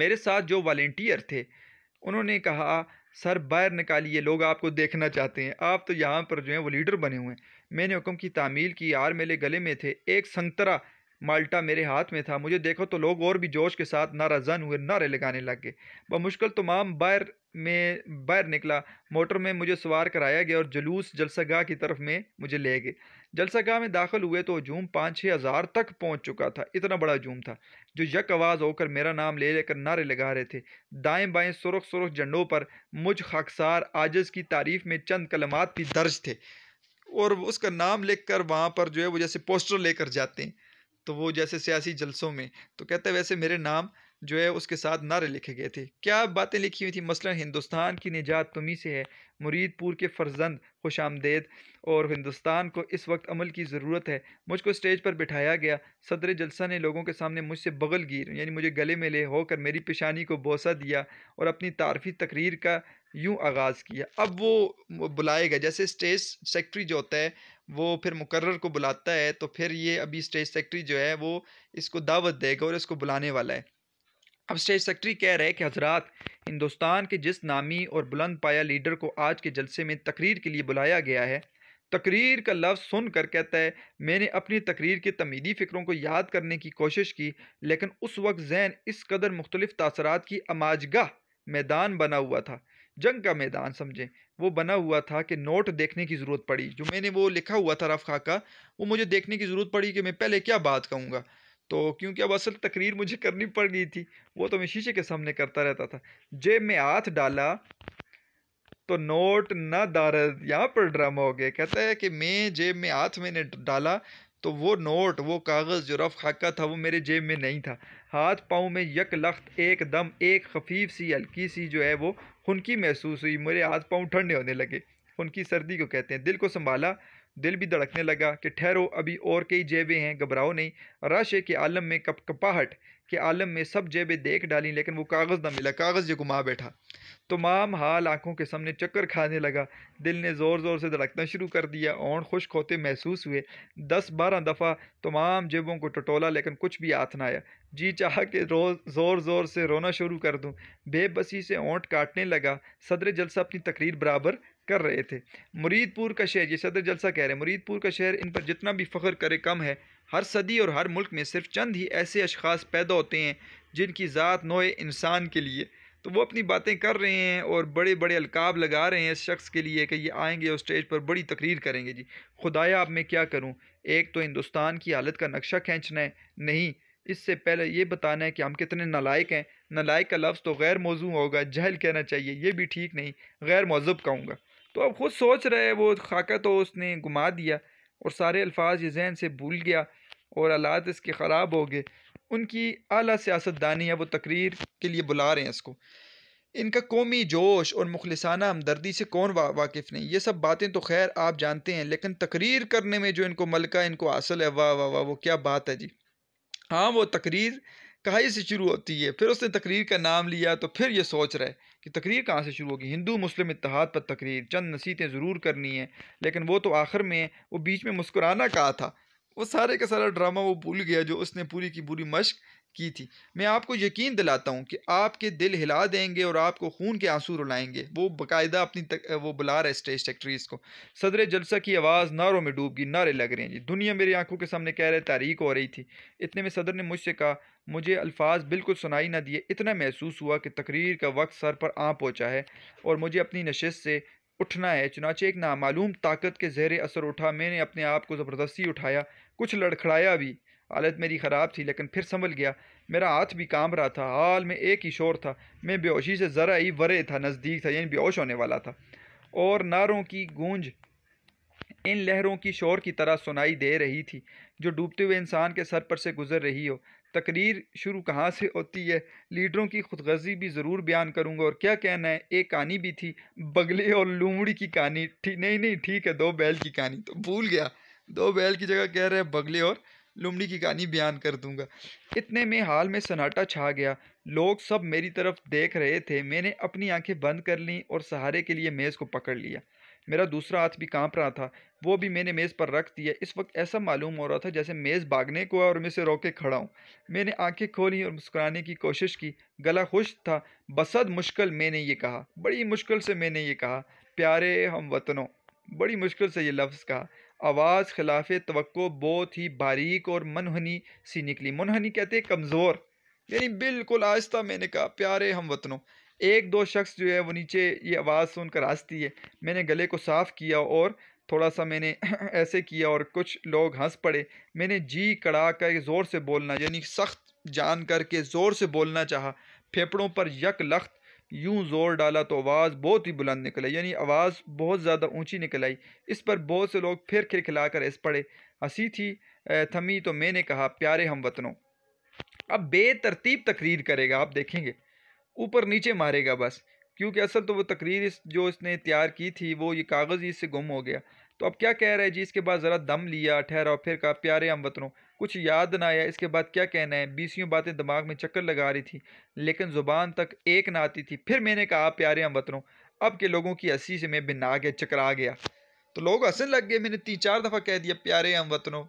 मेरे साथ जो वॉल्टियर थे उन्होंने कहा सर बाहर निकालिए लोग आपको देखना चाहते हैं आप तो यहाँ पर जो है वो लीडर बने हुए हैं मैंने हुक्म की तामील की आर मेले गले में थे एक संतरा माल्टा मेरे हाथ में था मुझे देखो तो लोग और भी जोश के साथ नाराजन हुए नारे लगाने लग गए बमुश्किल तमाम बाहर में बाहर निकला मोटर में मुझे सवार कराया गया और जुलूस जलसागाह की तरफ में मुझे ले गए जलसागाह में दाखिल हुए तो हजूम पाँच छः हज़ार तक पहुंच चुका था इतना बड़ा हजूम था जो यक आवाज़ होकर मेरा नाम ले लेकर नारे लगा रहे थे दाएं बाएं सुरख सुरख झंडों पर मुझ खकसार आजज़ की तारीफ में चंद कलमात भी दर्ज थे और उसका नाम लिख कर वहाँ पर जो है वो जैसे पोस्टर लेकर जाते हैं तो वो जैसे सियासी जलसों में तो कहते वैसे मेरे नाम जो है उसके साथ नारे लिखे गए थे क्या बातें लिखी हुई थी मसलन हिंदुस्तान की निजात तुम्ही तो से है मुरीदपुर के फर्जंद खुश आमदेद और हिंदुस्तान को इस वक्त अमल की ज़रूरत है मुझको स्टेज पर बिठाया गया सदर जलसा ने लोगों के सामने मुझसे बगल गिर यानी मुझे गले में ले होकर मेरी पेशानी को बोसा दिया और अपनी तारफ़ी तकरीर का यूँ आगाज़ किया अब वो बुलाएगा जैसे स्टेज सेक्रेटरी जो होता है वो फिर मुकर्र को बुलाता है तो फिर ये अभी स्टेज सेक्रेटरी जो है वो इसको दावत देगा और इसको बुलाने वाला है अब स्टेज सेक्रेटरी कह रहे हैं कि हजरात हिंदुस्तान के जिस नामी और बुलंद पाया लीडर को आज के जलसे में तकरीर के लिए बुलाया गया है तकरीर का लफ्ज़ सुन कर कहता है मैंने अपनी तकरीर के तमीदी फ़िक्रों को याद करने की कोशिश की लेकिन उस वक्त जैन इस कदर मुख्तलिफ तासरात की अमाजगा मैदान बना हुआ था जंग का मैदान समझें वो बना हुआ था कि नोट देखने की ज़रूरत पड़ी जो मैंने वो लिखा हुआ था रफ खाका वो मुझे देखने की ज़रूरत पड़ी कि मैं पहले क्या बात कहूँगा तो क्योंकि अब असल तकरीर मुझे करनी पड़ गई थी वो तो मैं शीशे के सामने करता रहता था जेब में हाथ डाला तो नोट ना दारद यहाँ पर ड्रामा हो गया कहता है कि मैं जेब में हाथ मैंने डाला तो वो नोट वो कागज़ जो रफ खाका था वो मेरे जेब में नहीं था हाथ पाँव में यक लख्त एक दम एक खफीफ सी हल्की सी जो है वो खुनकी महसूस हुई मेरे हाथ पाँव ठंडे होने लगे उनकी सर्दी को कहते हैं दिल को संभाला दिल भी धड़कने लगा कि ठहरो अभी और कई जेबें हैं घबराओ नहीं रश है कि आलम में कप कपाहट के आलम में सब जेबें देख डाली लेकिन वो कागज़ ना मिला कागज़ जो घुमा बैठा तमाम हाल आंखों के सामने चक्कर खाने लगा दिल ने ज़ोर ज़ोर से धड़कना शुरू कर दिया और खुश होते महसूस हुए दस बारह दफ़ा तमाम जेबों को टटोला लेकिन कुछ भी हाथ ना आया जी चाह के रोज़ ज़ोर ज़ोर से रोना शुरू कर दूँ बेबसी से ओंट काटने लगा सदर जलसा अपनी तकरीर बराबर कर रहे थे मुरीदपुर का शहर ये सदर जलसा कह रहे हैं मुरीदपुर का शहर इन पर जितना भी फ़ख्र करे कम है हर सदी और हर मुल्क में सिर्फ चंद ही ऐसे अशखास पैदा होते हैं जिनकी ज़ात नोए इंसान के लिए तो वो अपनी बातें कर रहे हैं और बड़े बड़े अलकाब लगा रहे हैं इस शख्स के लिए कि ये आएंगे और स्टेज पर बड़ी तकरीर करेंगे जी खुदाया आप मैं क्या करूँ एक तो हिंदुस्तान की हालत का नक्शा खींचना है नहीं इससे पहले ये बताना है कि हम कितने नलायक हैं नलायक का लफ्ज़ तो गैर मौजू होगा जहल कहना चाहिए ये भी ठीक नहीं गैर मौजूब कहूँगा तो अब ख़ुद सोच रहे हैं वो खाका तो उसने घुमा दिया और सारे अल्फाज ये जहन से भूल गया और आलात इसके ख़राब हो गए उनकी अली सियासतदानी है वो तकरीर के लिए बुला रहे हैं इसको इनका कौमी जोश और मुखलसाना हमदर्दी से कौन वा, वाकिफ़ नहीं ये सब बातें तो खैर आप जानते हैं लेकिन तकरीर करने में जो इनको मलका इनको हासिल है वाह वाह वाह वो क्या बात है जी हाँ वो तकरीर कहा से शुरू होती है फिर उसने तकरीर का नाम लिया तो फिर ये सोच रहा है कि तकरीर कहाँ से शुरू होगी हिंदू मुस्लिम इतिहाद पर तकरीर चंद नसीहतें ज़रूर करनी है लेकिन वो तो आखिर में वो बीच में मुस्कुराना कहा था वो सारे का सारा ड्रामा वो भूल गया जो उसने पूरी की पूरी मश्क की थी मैं आपको यकीन दिलाता हूँ कि आपके दिल हिला देंगे और आपको खून के आंसू रुलाएंगे वो बाकायदा अपनी तक वो बुला रहा है स्टेज सेक्रेटरीज को सदर जलसा की आवाज़ नारों में डूब गई नारे लग रहे हैं जी दुनिया मेरी आंखों के सामने कह रहे तारीख हो रही थी इतने में सदर ने मुझसे कहा मुझे अल्फाज बिल्कुल सुनाई ना दिए इतना महसूस हुआ कि तकरीर का वक्त सर पर आ पहुँचा है और मुझे अपनी नशस्त से उठना है चुनाचे एक नामालूम ताकत के जहर असर उठा मैंने अपने आप को ज़बरदस्ती उठाया कुछ लड़खड़ाया भी हालत मेरी ख़राब थी लेकिन फिर संभल गया मेरा हाथ भी काम रहा था हाल में एक ही शोर था मैं बेहोशी से ज़रा ही वरे था नज़दीक था यानी बेहोश होने वाला था और नारों की गूंज इन लहरों की शोर की तरह सुनाई दे रही थी जो डूबते हुए इंसान के सर पर से गुजर रही हो तकरीर शुरू कहाँ से होती है लीडरों की खुदगर्जी भी ज़रूर बयान करूँगा और क्या कहना है एक कहानी भी थी बगले और लूमड़ी की कहानी नहीं नहीं ठीक है दो बैल की कहानी तो भूल गया दो बैल की जगह कह रहे हैं बगले और लुमड़ी की कहानी बयान कर दूंगा इतने में हाल में सन्नाटा छा गया लोग सब मेरी तरफ देख रहे थे मैंने अपनी आंखें बंद कर लीं और सहारे के लिए मेज़ को पकड़ लिया मेरा दूसरा हाथ भी कांप रहा था वो भी मैंने मेज़ पर रख दिया इस वक्त ऐसा मालूम हो रहा था जैसे मेज़ भागने को है और मैं से रोके खड़ा हूँ मैंने आंखें खोली और मुस्कुराने की कोशिश की गला खुश था बसद मुश्किल मैंने ये कहा बड़ी मुश्किल से मैंने ये कहा प्यारे हम वतनों बड़ी मुश्किल से ये लफ्ज़ कहा आवाज़ खिलाफ तो बहुत ही बारीक और मनहनी सी निकली मनहनी कहते हैं कमज़ोर यानी बिल्कुल आहिस्ता मैंने कहा प्यारे हम वतनों एक दो शख्स जो है वो नीचे ये आवाज़ सुनकर आस्ती है मैंने गले को साफ़ किया और थोड़ा सा मैंने ऐसे किया और कुछ लोग हंस पड़े मैंने जी कड़ा कर ज़ोर से बोलना यानी सख्त जान करके ज़ोर से बोलना चाहा फेफड़ों पर यक लख्त यूं ज़ोर डाला तो आवाज़ बहुत ही बुलंद निकल आई यानी आवाज़ बहुत ज़्यादा ऊंची निकल आई इस पर बहुत से लोग फिर खिलखिलाकर इस पड़े हंसी थी थमी तो मैंने कहा प्यारे हम वतनों अब बेतरतीब तकरीर करेगा आप देखेंगे ऊपर नीचे मारेगा बस क्योंकि असल तो वो तकरीर इस जो इसने तैयार की थी वो ये कागज़ ही इससे गुम हो गया तो अब क्या कह रहे हैं जी इसके बाद ज़रा दम लिया ठहरा फिर कहा प्यारे हम वतनों कुछ याद ना आया इसके बाद क्या कहना है बीसियों बातें दिमाग में चक्कर लगा रही थी लेकिन ज़ुबान तक एक ना आती थी फिर मैंने कहा प्यारे हमवतनों अब के लोगों की हंसी से मैं बिना गया चकरा गया तो लोग हंसने लग गए मैंने तीन चार दफ़ा कह दिया प्यारे हमवतनों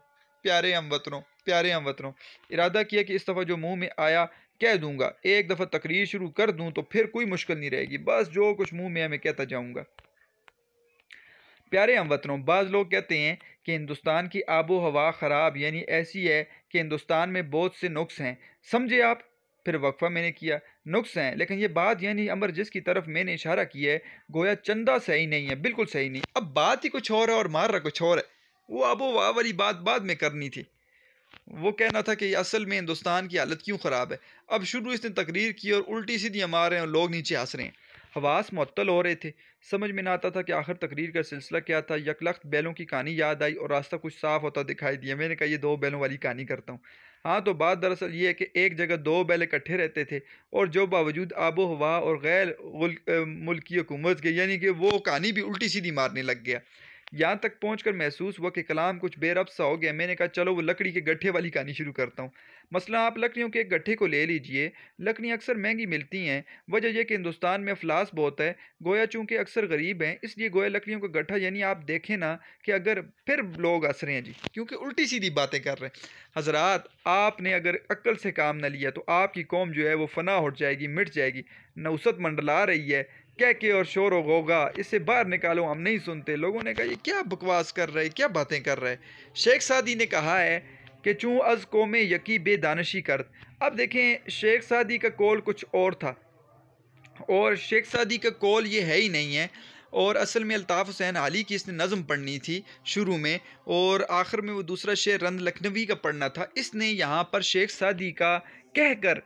प्यारे हमवतनों प्यारे हमवतनों इरादा किया कि इस दफ़ा जो मुँह में आया कह दूंगा एक दफ़ा तकरीर शुरू कर दूँ तो फिर कोई मुश्किल नहीं रहेगी बस जो कुछ मुँह में मैं कहता जाऊँगा प्यारे हमवतनों बाज़ लोग कहते हैं कि हिंदुस्तान की आबो हवा ख़राब यानी ऐसी है कि हिंदुस्तान में बहुत से नुक्स हैं समझे आप फिर वक्फ़ा मैंने किया नुक्स हैं लेकिन ये बात यानी अमर जिस की तरफ मैंने इशारा किया है गोया चंदा सही नहीं है बिल्कुल सही नहीं अब बात ही कुछ और है और मार रहा कुछ और है वो आबो हवा वाली बात बाद में करनी थी वो कहना था कि असल में हिंदुस्तान की हालत क्यों ख़राब है अब शुरू इसने तकरीर की और उल्टी सीधी मार रहे हैं और लोग नीचे हंस रहे हैं हवास मअतल हो रहे थे समझ में ना आता था कि आखिर तकरीर का सिलसिला क्या था यकलख्त बैलों की कहानी याद आई और रास्ता कुछ साफ होता दिखाई दिया मैंने कहा ये दो बैलों वाली कहानी करता हूँ हाँ तो बात दरअसल ये है कि एक जगह दो बैल इकट्ठे रहते थे और जो बावजूद आबो हवा और गैर मुल्की हुकूमत के यानी कि वो कहानी भी उल्टी सीधी मारने लग गया यहाँ तक पहुँच महसूस हुआ कि कलाम कुछ बेरब सा हो गया मैंने कहा चलो वो लकड़ी के गट्ठे वाली कहानी शुरू करता हूँ मसला आप लकड़ियों के एक गट्ठे को ले लीजिए लकड़ियाँ अक्सर महंगी मिलती हैं वजह यह कि हिंदुस्तान में अफलास बहुत है गोया चूँकि अक्सर गरीब हैं इसलिए गोया लकड़ियों का गट्ठा यानी आप देखें ना कि अगर फिर लोग हंस रहे हैं जी क्योंकि उल्टी सीधी बातें कर रहे हैं हजरात आपने अगर अक्ल से काम ना लिया तो आपकी कौम जो है वो फना उठ जाएगी मिट जाएगी नौसत मंडला रही है कह के और शोर होगा इसे बाहर निकालो हम नहीं सुनते लोगों ने कहा ये क्या बकवास कर रहे क्या बातें कर रहे शेख सादी ने कहा है कि चूँ अज कौम यकी बेदानशी कर अब देखें शेख सादी का कौल कुछ और था और शेख सादी का कौल ये है ही नहीं है और असल में अल्ताफ़ हुसैन अली की इसने नज़म पढ़नी थी शुरू में और आखिर में वो दूसरा शेर रंद लखनवी का पढ़ना था इसने यहाँ पर शेख सादी का कहकर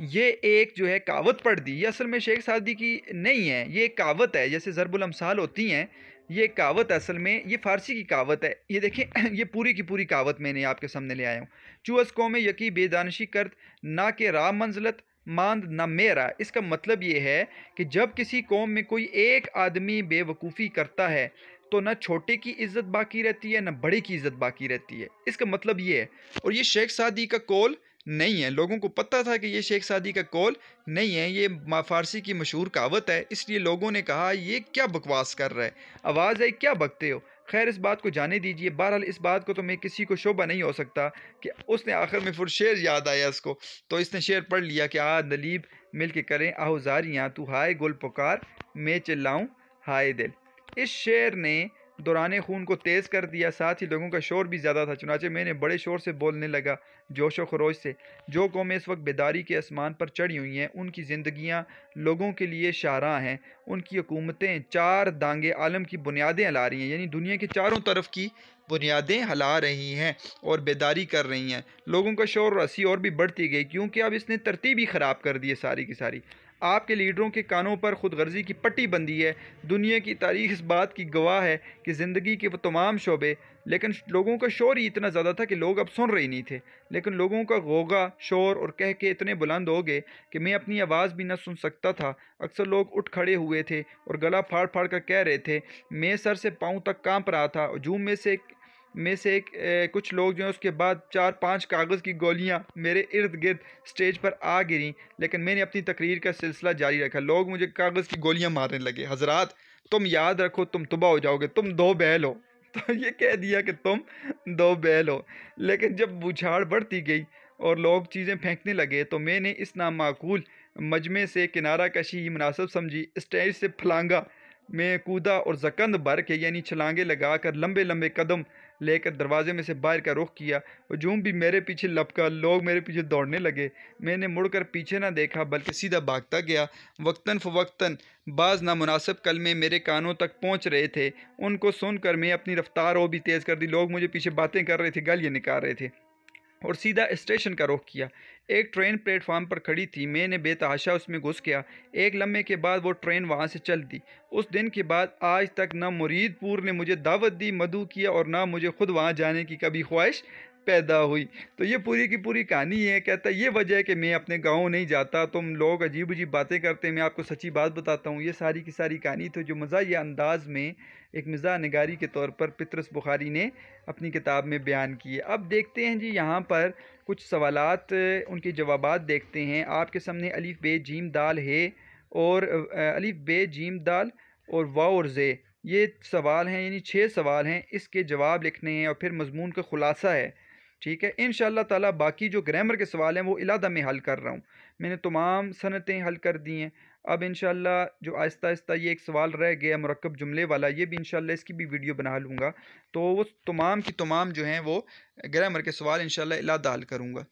ये एक जो है कहावत पढ़ दी ये असल में शेख सादी की नहीं है ये एक कहावत है जैसे ज़रबुलमसाल होती हैं ये कहावत असल में ये फ़ारसी की कहावत है ये देखें ये पूरी की पूरी कहावत मैंने आपके सामने ले आया हूँ चूस कौम यकी बेदानशी कर ना के राम मंजलत मांद ना मेरा इसका मतलब ये है कि जब किसी कौम में कोई एक आदमी बेवकूफ़ी करता है तो ना छोटे की इज्जत बाकी रहती है ना बड़े की इज्जत बाकी रहती है इसका मतलब ये है और ये शेख सादी का कौल नहीं है लोगों को पता था कि ये शेख सादी का कौल नहीं है ये फारसी की मशहूर कहावत है इसलिए लोगों ने कहा ये क्या बकवास कर रहा है आवाज़ आई क्या बकते हो खैर इस बात को जाने दीजिए बहरहाल इस बात को तो मैं किसी को शोभा नहीं हो सकता कि उसने आखिर में फिर शेर याद आया इसको तो इसने शेर पढ़ लिया कि आ नलीब मिल के करें आहुजारियाँ तू हाय गुल पुकार मैं चिल्लाऊँ हाय दिल इस शेर ने दौरान खून को तेज़ कर दिया साथ ही लोगों का शोर भी ज़्यादा था चुनाचे मैंने बड़े शोर से बोलने लगा जोश व खरोश से जो कौमें इस वक्त बेदारी के आसमान पर चढ़ी हुई हैं उनकी ज़िंदगियाँ लोगों के लिए शाहरा हैं उनकी हुकूमतें चार दांगे आलम की बुनियादें हिला रही हैं यानी दुनिया के चारों तरफ की बुनियादें हिला रही हैं और बेदारी कर रही हैं लोगों का शोर रसी और भी बढ़ती गई क्योंकि अब इसने तरतीबी ख़राब कर दी है सारी की सारी आपके लीडरों के कानों पर खुद गर्जी की पट्टी बंदी है दुनिया की तारीख इस बात की गवाह है कि ज़िंदगी के वो तमाम शोबे लेकिन लोगों का शोर ही इतना ज़्यादा था कि लोग अब सुन रहे नहीं थे लेकिन लोगों का गोगा शोर और कह के इतने बुलंद हो गए कि मैं अपनी आवाज़ भी ना सुन सकता था अक्सर लोग उठ खड़े हुए थे और गला फाड़ फाड़ कर कह रहे थे मैं सर से पाँव तक काँप रहा था और जूम में से में से एक ए, कुछ लोग जो हैं उसके बाद चार पांच कागज़ की गोलियां मेरे इर्द गिर्द स्टेज पर आ गिरी लेकिन मैंने अपनी तकरीर का सिलसिला जारी रखा लोग मुझे कागज़ की गोलियां मारने लगे हजरात तुम याद रखो तुम तबाह हो जाओगे तुम दो बैल हो तो ये कह दिया कि तुम दो बैल हो लेकिन जब बुझाड़ बढ़ती गई और लोग चीज़ें फेंकने लगे तो मैंने इस नामाकूल मजमे से किनारा कशी मुनासब समझी स्टेज से फलांगा में कूदा और जकंद भर के यानी छलांगे लगा कर लंबे लंबे कदम लेकर दरवाजे में से बाहर का रुख किया हजूम भी मेरे पीछे लपका लोग मेरे पीछे दौड़ने लगे मैंने मुड़कर पीछे ना देखा बल्कि सीधा भागता गया वक्ता फ़वक्ता बाज़ कल कलमे मेरे कानों तक पहुंच रहे थे उनको सुनकर मैं अपनी रफ़्तार और भी तेज़ कर दी लोग मुझे पीछे बातें कर रहे थे गालियाँ निकाल रहे थे और सीधा स्टेशन का रुख किया एक ट्रेन प्लेटफार्म पर खड़ी थी मैंने बेतहाशा उसमें घुस गया एक लम्हे के बाद वो ट्रेन वहाँ से चल दी उस दिन के बाद आज तक ना मुरीदपुर ने मुझे दावत दी मधु किया और ना मुझे खुद वहाँ जाने की कभी ख्वाहिश पैदा हुई तो ये पूरी की पूरी कहानी है कहता है ये वजह है कि मैं अपने गांव नहीं जाता तुम लोग अजीब अजीब बातें करते मैं आपको सच्ची बात बताता हूँ ये सारी की सारी कहानी थी जो या अंदाज में एक मज़ा नगारी के तौर पर पितरस बुखारी ने अपनी किताब में बयान की है अब देखते हैं जी यहाँ पर कुछ सवाल उनके जवाब देखते हैं आपके सामने अलिफ़ बे जीम दाल है और अलिफ़ बे जीम दाल और वाह और ज़े ये सवाल हैं यानी छः सवाल हैं इसके जवाब लिखने हैं और फिर मजमून का ख़ुलासा है ठीक है इन ताला बाकी जो ग्रामर के सवाल हैं वो इलादा में हल कर रहा हूँ मैंने तमाम सनतें हल कर दी हैं अब इन जो आहिस्ता आहिस्ता ये एक सवाल रह गया मरकब जुमले वाला ये भी इन इसकी भी वीडियो बना लूँगा तो वो तमाम की तमाम जो हैं वो ग्रामर के सवाल इन इलादा करूँगा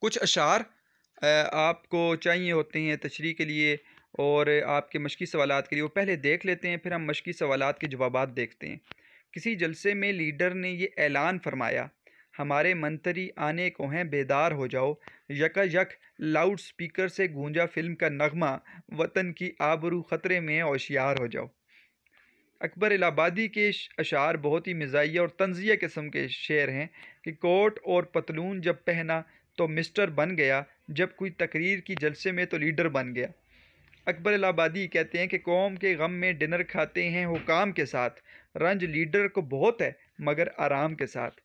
कुछ अशार आपको चाहिए होते हैं तशरी के लिए और आपके मशक़ी सवाल के लिए वो पहले देख लेते हैं फिर हम मशक़ी सवाल के जवाब देखते हैं किसी जलसे में लीडर ने ये ऐलान फरमाया हमारे मंतरी आने को हैं बेदार हो जाओ यका यक लाउड स्पीकर से गूंजा फिल्म का नगमा वतन की आबरू ख़तरे में होशियार हो जाओ अकबर इलाहाबादी के अशार बहुत ही मिजाइया और तंजिया किस्म के शेर हैं कि कोट और पतलून जब पहना तो मिस्टर बन गया जब कोई तकरीर की जलसे में तो लीडर बन गया अकबर इलाहाबादी कहते हैं कि कौम के गम में डिनर खाते हैं हुकाम के साथ रंज लीडर को बहुत है मगर आराम के साथ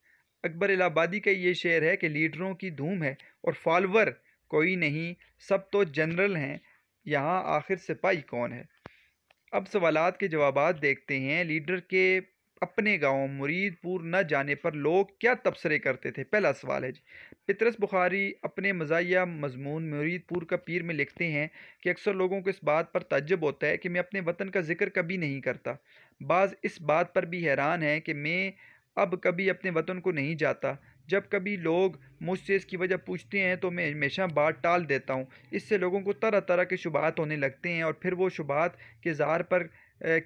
अकबर इलाहाबादी का ये शेर है कि लीडरों की धूम है और फॉलोअर कोई नहीं सब तो जनरल हैं यहाँ आखिर सिपाही कौन है अब सवाल के जवाब देखते हैं लीडर के अपने गांव मुरीदपुर न जाने पर लोग क्या तबसरे करते थे पहला सवाल है जी पितरस बुखारी अपने मज़ाया मजमून मुरीदपुर का पीर में लिखते हैं कि अक्सर लोगों को इस बात पर तजब होता है कि मैं अपने वतन का जिक्र कभी नहीं करता बाज़ इस बात पर भी हैरान है कि मैं अब कभी अपने वतन को नहीं जाता जब कभी लोग मुझसे इसकी वजह पूछते हैं तो मैं हमेशा बात टाल देता हूँ इससे लोगों को तरह तरह के शुबात होने लगते हैं और फिर वो शुबात के ज़ार पर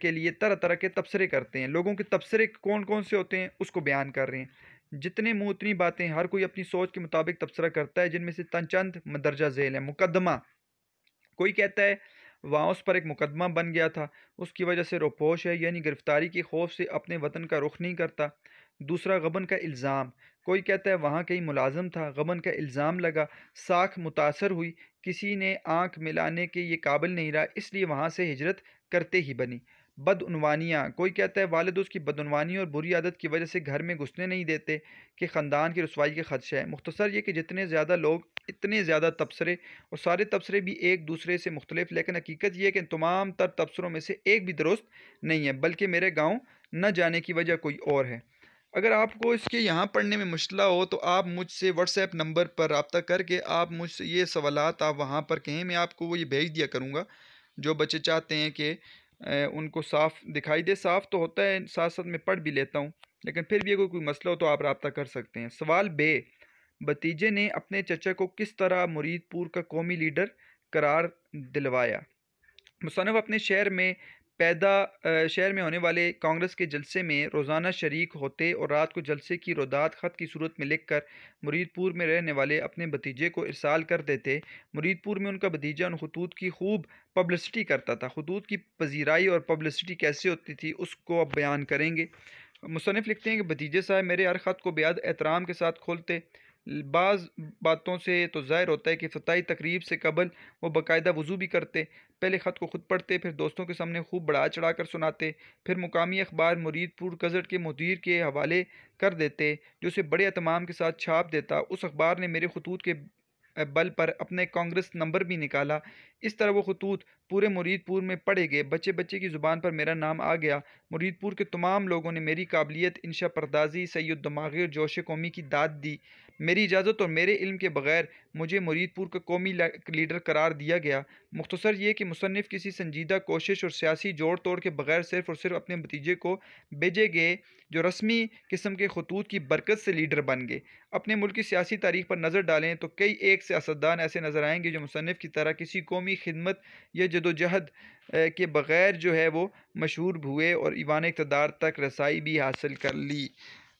के लिए तरह तरह के तबसरे करते हैं लोगों के तबसरे कौन कौन से होते हैं उसको बयान कर रहे हैं जितने मुँह उतनी बातें हर कोई अपनी सोच के मुताबिक तबसरा करता है जिनमें से तन चंद मदरजा झेल है मुकदमा कोई कहता है वहाँ उस पर एक मुकदमा बन गया था उसकी वजह से रोपोश है यानी गिरफ़्तारी के खौफ से अपने वतन का रुख नहीं करता दूसरा गबन का इल्ज़ाम कोई कहता है वहाँ कई मुलाजम था गबन का इल्ज़ाम लगा साख मुतासर हुई किसी ने आँख मिलाने के ये काबिल नहीं रहा इसलिए वहाँ से हिजरत करते ही बनी बदनवानियाँ कोई कहता है वालद उसकी बदनवानी और बुरी आदत की वजह से घर में घुसने नहीं देते कि ख़ानदान की रसवाई के खदशा है मुख्तसर ये कि जितने ज़्यादा लोग इतने ज़्यादा तबसरे और सारे तबसरे भी एक दूसरे से मुख्तलिफ लेकिन हकीकत यह है कि तमाम तर तबसरों में से एक भी दुरुस्त नहीं है बल्कि मेरे गाँव न जाने की वजह कोई और है अगर आपको इसके यहाँ पढ़ने में मुश्किल हो तो आप मुझसे व्हाट्सएप नंबर पर रबता करके आप मुझसे ये सवालत आप वहाँ पर कहें मैं आपको वो ये भेज दिया करूँगा जो बच्चे चाहते हैं कि उनको साफ दिखाई दे साफ तो होता है साथ साथ मैं पढ़ भी लेता हूँ लेकिन फिर भी अगर कोई मसला हो तो आप रबता कर सकते हैं सवाल बे भतीजे ने अपने चचा को किस तरह मुरीदपुर का कौमी लीडर करार दिलवाया मुसनफ़ अपने शहर में पैदा शहर में होने वाले कांग्रेस के जलसे में रोज़ाना शरीक होते और रात को जलसे की रोदात ख़त की सूरत में लिखकर मुरीदपुर में रहने वाले अपने भतीजे को इरसाल कर देते मुरीदपुर में उनका भतीजा उन खतूत की खूब पब्लिसिटी करता था खतूत की पजीराई और पब्लिसिटी कैसे होती थी उसको अब बयान करेंगे मुसनफ़ लिखते हैं कि भतीजे साहब मेरे हर ख़त को बेहद एहतराम के साथ खोलते बाज़ बातों से तो ज़ाहिर होता है कि फ़ताही तकरीब से कबल वो बाकायदा वज़ू भी करते पहले ख़त को ख़ुद पढ़ते फिर दोस्तों के सामने खूब बढ़ा चढ़ा कर सुनाते फिर मुकामी अखबार मुरीदपुर गज़ट के मुदीर के हवाले कर देते जो उसे बड़े अहतमाम के साथ छाप देता उस अखबार ने मेरे खतूत के बल पर अपने कांग्रेस नंबर भी निकाला इस तरह वो खतूत पूरे मुरीदपुर में पढ़े गए बच्चे बच्चे की ज़ुबान पर मेरा नाम आ गया मुरीदपुर के तमाम लोगों ने मेरी काबिलियत इनशा परदाजी सैद दमागी और जोश कौमी की दाद दी मेरी इजाज़त और मेरे इल्म के बगैर मुझे मुरीदपुर का कौमी लीडर करार दिया गया मुख्तसर ये कि मुसनफ़ किसी संजीदा कोशिश और सियासी जोड़ तोड़ के बगैर सिर्फ और सिर्फ अपने भतीजे को भेजे गए जो रस्मी किस्म के खतूत की बरकत से लीडर बन गए अपने मुल्क की सियासी तारीख पर नज़र डालें तो कई एक सियासतदान ऐसे नज़र आएंगे जो मुसनफ़ की तरह किसी कौमी कौमी खिदमत या जदोजहद के बग़ैर जो है वो मशहूर हुए और ईवान इकतदार तक रसाई भी हासिल कर ली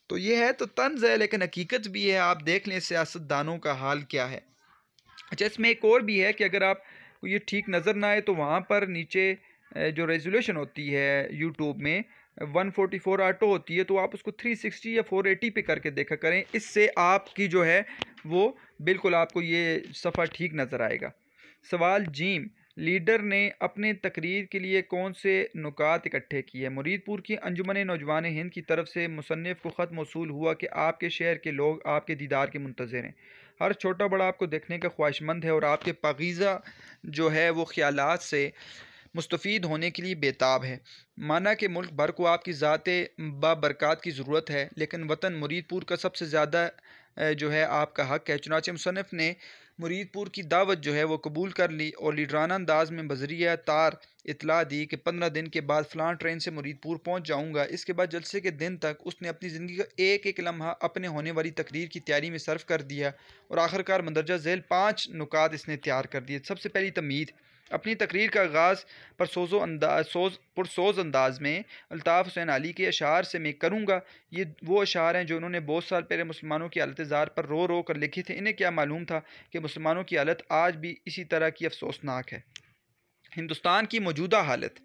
तो ये है तो तंज है लेकिन हकीकत भी है आप देख लें सियासतदानों का हाल क्या है अच्छा इसमें एक और भी है कि अगर आप ये ठीक नज़र ना आए तो वहाँ पर नीचे जो रेजोल्यूशन होती है यूट्यूब में 144 आटो होती है तो आप उसको 360 या 480 पे करके देखा करें इससे आपकी जो है वो बिल्कुल आपको ये सफ़र ठीक नज़र आएगा सवाल जीम लीडर ने अपने तकरीर के लिए कौन से नुकात इकट्ठे किए मुरीदपुर की अंजुमन नौजवान हिंद की तरफ से मुसनफ़ को ख़त मौसू हुआ कि आपके शहर के लोग आपके दीदार के मंतज़र हैं हर छोटा बड़ा आपको देखने का ख्वाहिशमंद है और आपके पगीज़ा जो है वो ख्याल से मुस्तफ़ होने के लिए बेताब है माना कि मुल्क भर को आपकी ज़ात बाबरकत की ज़रूरत है लेकिन वतन मुरीदपुर का सबसे ज़्यादा जो है आपका हक है चुनाच मुसनफ़ ने मुरीदपुर की दावत जो है वो कबूल कर ली और लीडराना अंदाज में बजरिया तार इतला दी कि पंद्रह दिन के बाद फलान ट्रेन से मुरीदपुर पहुँच जाऊँगा इसके बाद जलसे के दिन तक उसने अपनी ज़िंदगी का एक एक लम्हा अपने होने वाली तकरीर की तैयारी में सर्व कर दिया और आखिरकार मंदरजा झेल पाँच नुकात इसने तैयार कर दिए सबसे पहली तमीद अपनी तकरीर का आगाज़ पर सोजो अंदाज सोज पुरसोज अंदाज में अल्ताफ़ हुसैन अली के अशार से मैं करूँगा ये वो अशार हैं जो उन्होंने बहुत साल पहले मुसलमानों की हालत ज़ार पर रो रो कर लिखे थे इन्हें क्या मालूम था कि मुसलमानों की हालत आज भी इसी तरह की अफसोसनाक है हिंदुस्तान की मौजूदा हालत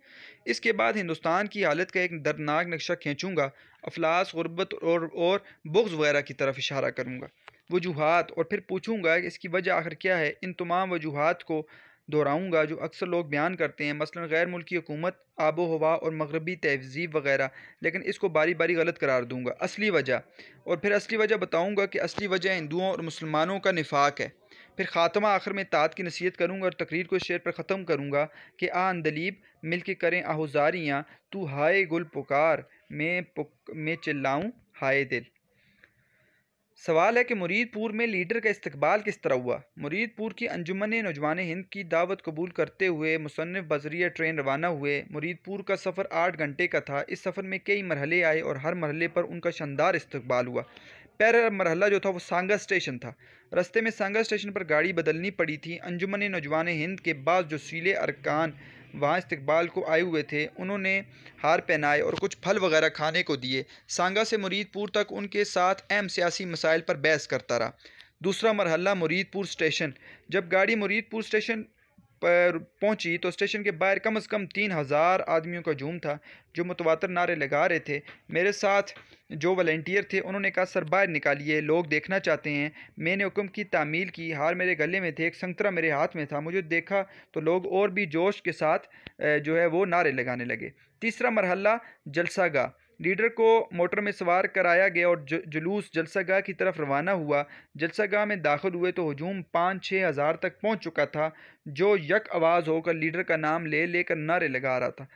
इसके बाद हिंदुस्तान की हालत का एक दर्दनाक नक्शा खींचूँगा अफलास गुरबत और और बुग्ज़ वगैरह की तरफ इशारा करूँगा वजूहत और फिर पूछूँगा कि इसकी वजह आखिर क्या है इन तमाम वजूहत को दोहराऊँगा जो अक्सर लोग बयान करते हैं मसला गैर मुल्की हुकूमत आबो हवा और मगरबी तहजीब वगैरह लेकिन इसको बारी बारी गलत करार दूँगा असली वजह और फिर असली वजह बताऊँगा कि असली वजह हिंदुओं और मुसलमानों का निफाक है फिर ख़ात्मा आखिर में तात की नसीहत करूँगा और तकरीर को शेर पर ख़त्म करूँगा कि आ अंदलीब मिल के करें आहुजारियाँ तू हाय गुल पुकार मैं पुक मैं चिल्लाऊँ हाय दिल सवाल है कि मुरीदपुर में लीडर का इस्तकबाल किस तरह हुआ मुरीदपुर की अंजुमन नौजवान हिंद की दावत कबूल करते हुए मुसनफ़ बजरिया ट्रेन रवाना हुए मुरीदपुर का सफ़र आठ घंटे का था इस सफ़र में कई मरहले आए और हर मरहले पर उनका शानदार इस्तबाल हुआ पहला मरहला जो था वो सांगा स्टेशन था रस्ते में सांगा स्टेशन पर गाड़ी बदलनी पड़ी थी अंजुमन नौजवान हिंद के बाद जो सीले अरकान वहाँ इस्तबाल को आए हुए थे उन्होंने हार पहनाए और कुछ फल वगैरह खाने को दिए सांगा से मुरीदपुर तक उनके साथ अहम सियासी मसाइल पर बहस करता रहा दूसरा मरहला मुरीदपुर स्टेशन जब गाड़ी मुरीदपुर स्टेशन पर पहुंची तो स्टेशन के बाहर कम से कम तीन हज़ार आदमियों का झूम था जो मुतवातर नारे लगा रहे थे मेरे साथ जो वॉल्टियर थे उन्होंने कहा सर बाहर निकालिए लोग देखना चाहते हैं मैंने हुक्म की तामील की हार मेरे गले में थे एक संतरा मेरे हाथ में था मुझे देखा तो लोग और भी जोश के साथ जो है वो नारे लगाने लगे तीसरा मरहला जलसा गा लीडर को मोटर में सवार कराया गया और जुलूस जलसागाह की तरफ रवाना हुआ जलसागाह में दाखिल हुए तो हजूम पाँच छः हज़ार तक पहुँच चुका था जो यक आवाज़ होकर लीडर का नाम ले लेकर नारे लगा रहा था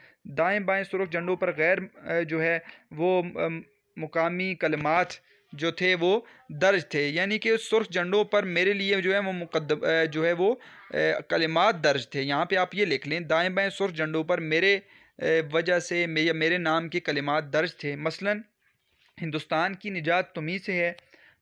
दाएँ बाएँ सुरख झंडों पर गैर जो है वो मुकामी कलमात जो थे वो दर्ज थे यानी कि सुर्ख झंडों पर मेरे लिए जो है वो मुकदम जो है वो कलमात दर्ज थे यहाँ पे आप ये लिख लें दाएं बाएं सुरख झंडों पर मेरे वजह से या मेरे नाम के कलिमात दर्ज थे मसलन हिंदुस्तान की निजात तुम्ही से है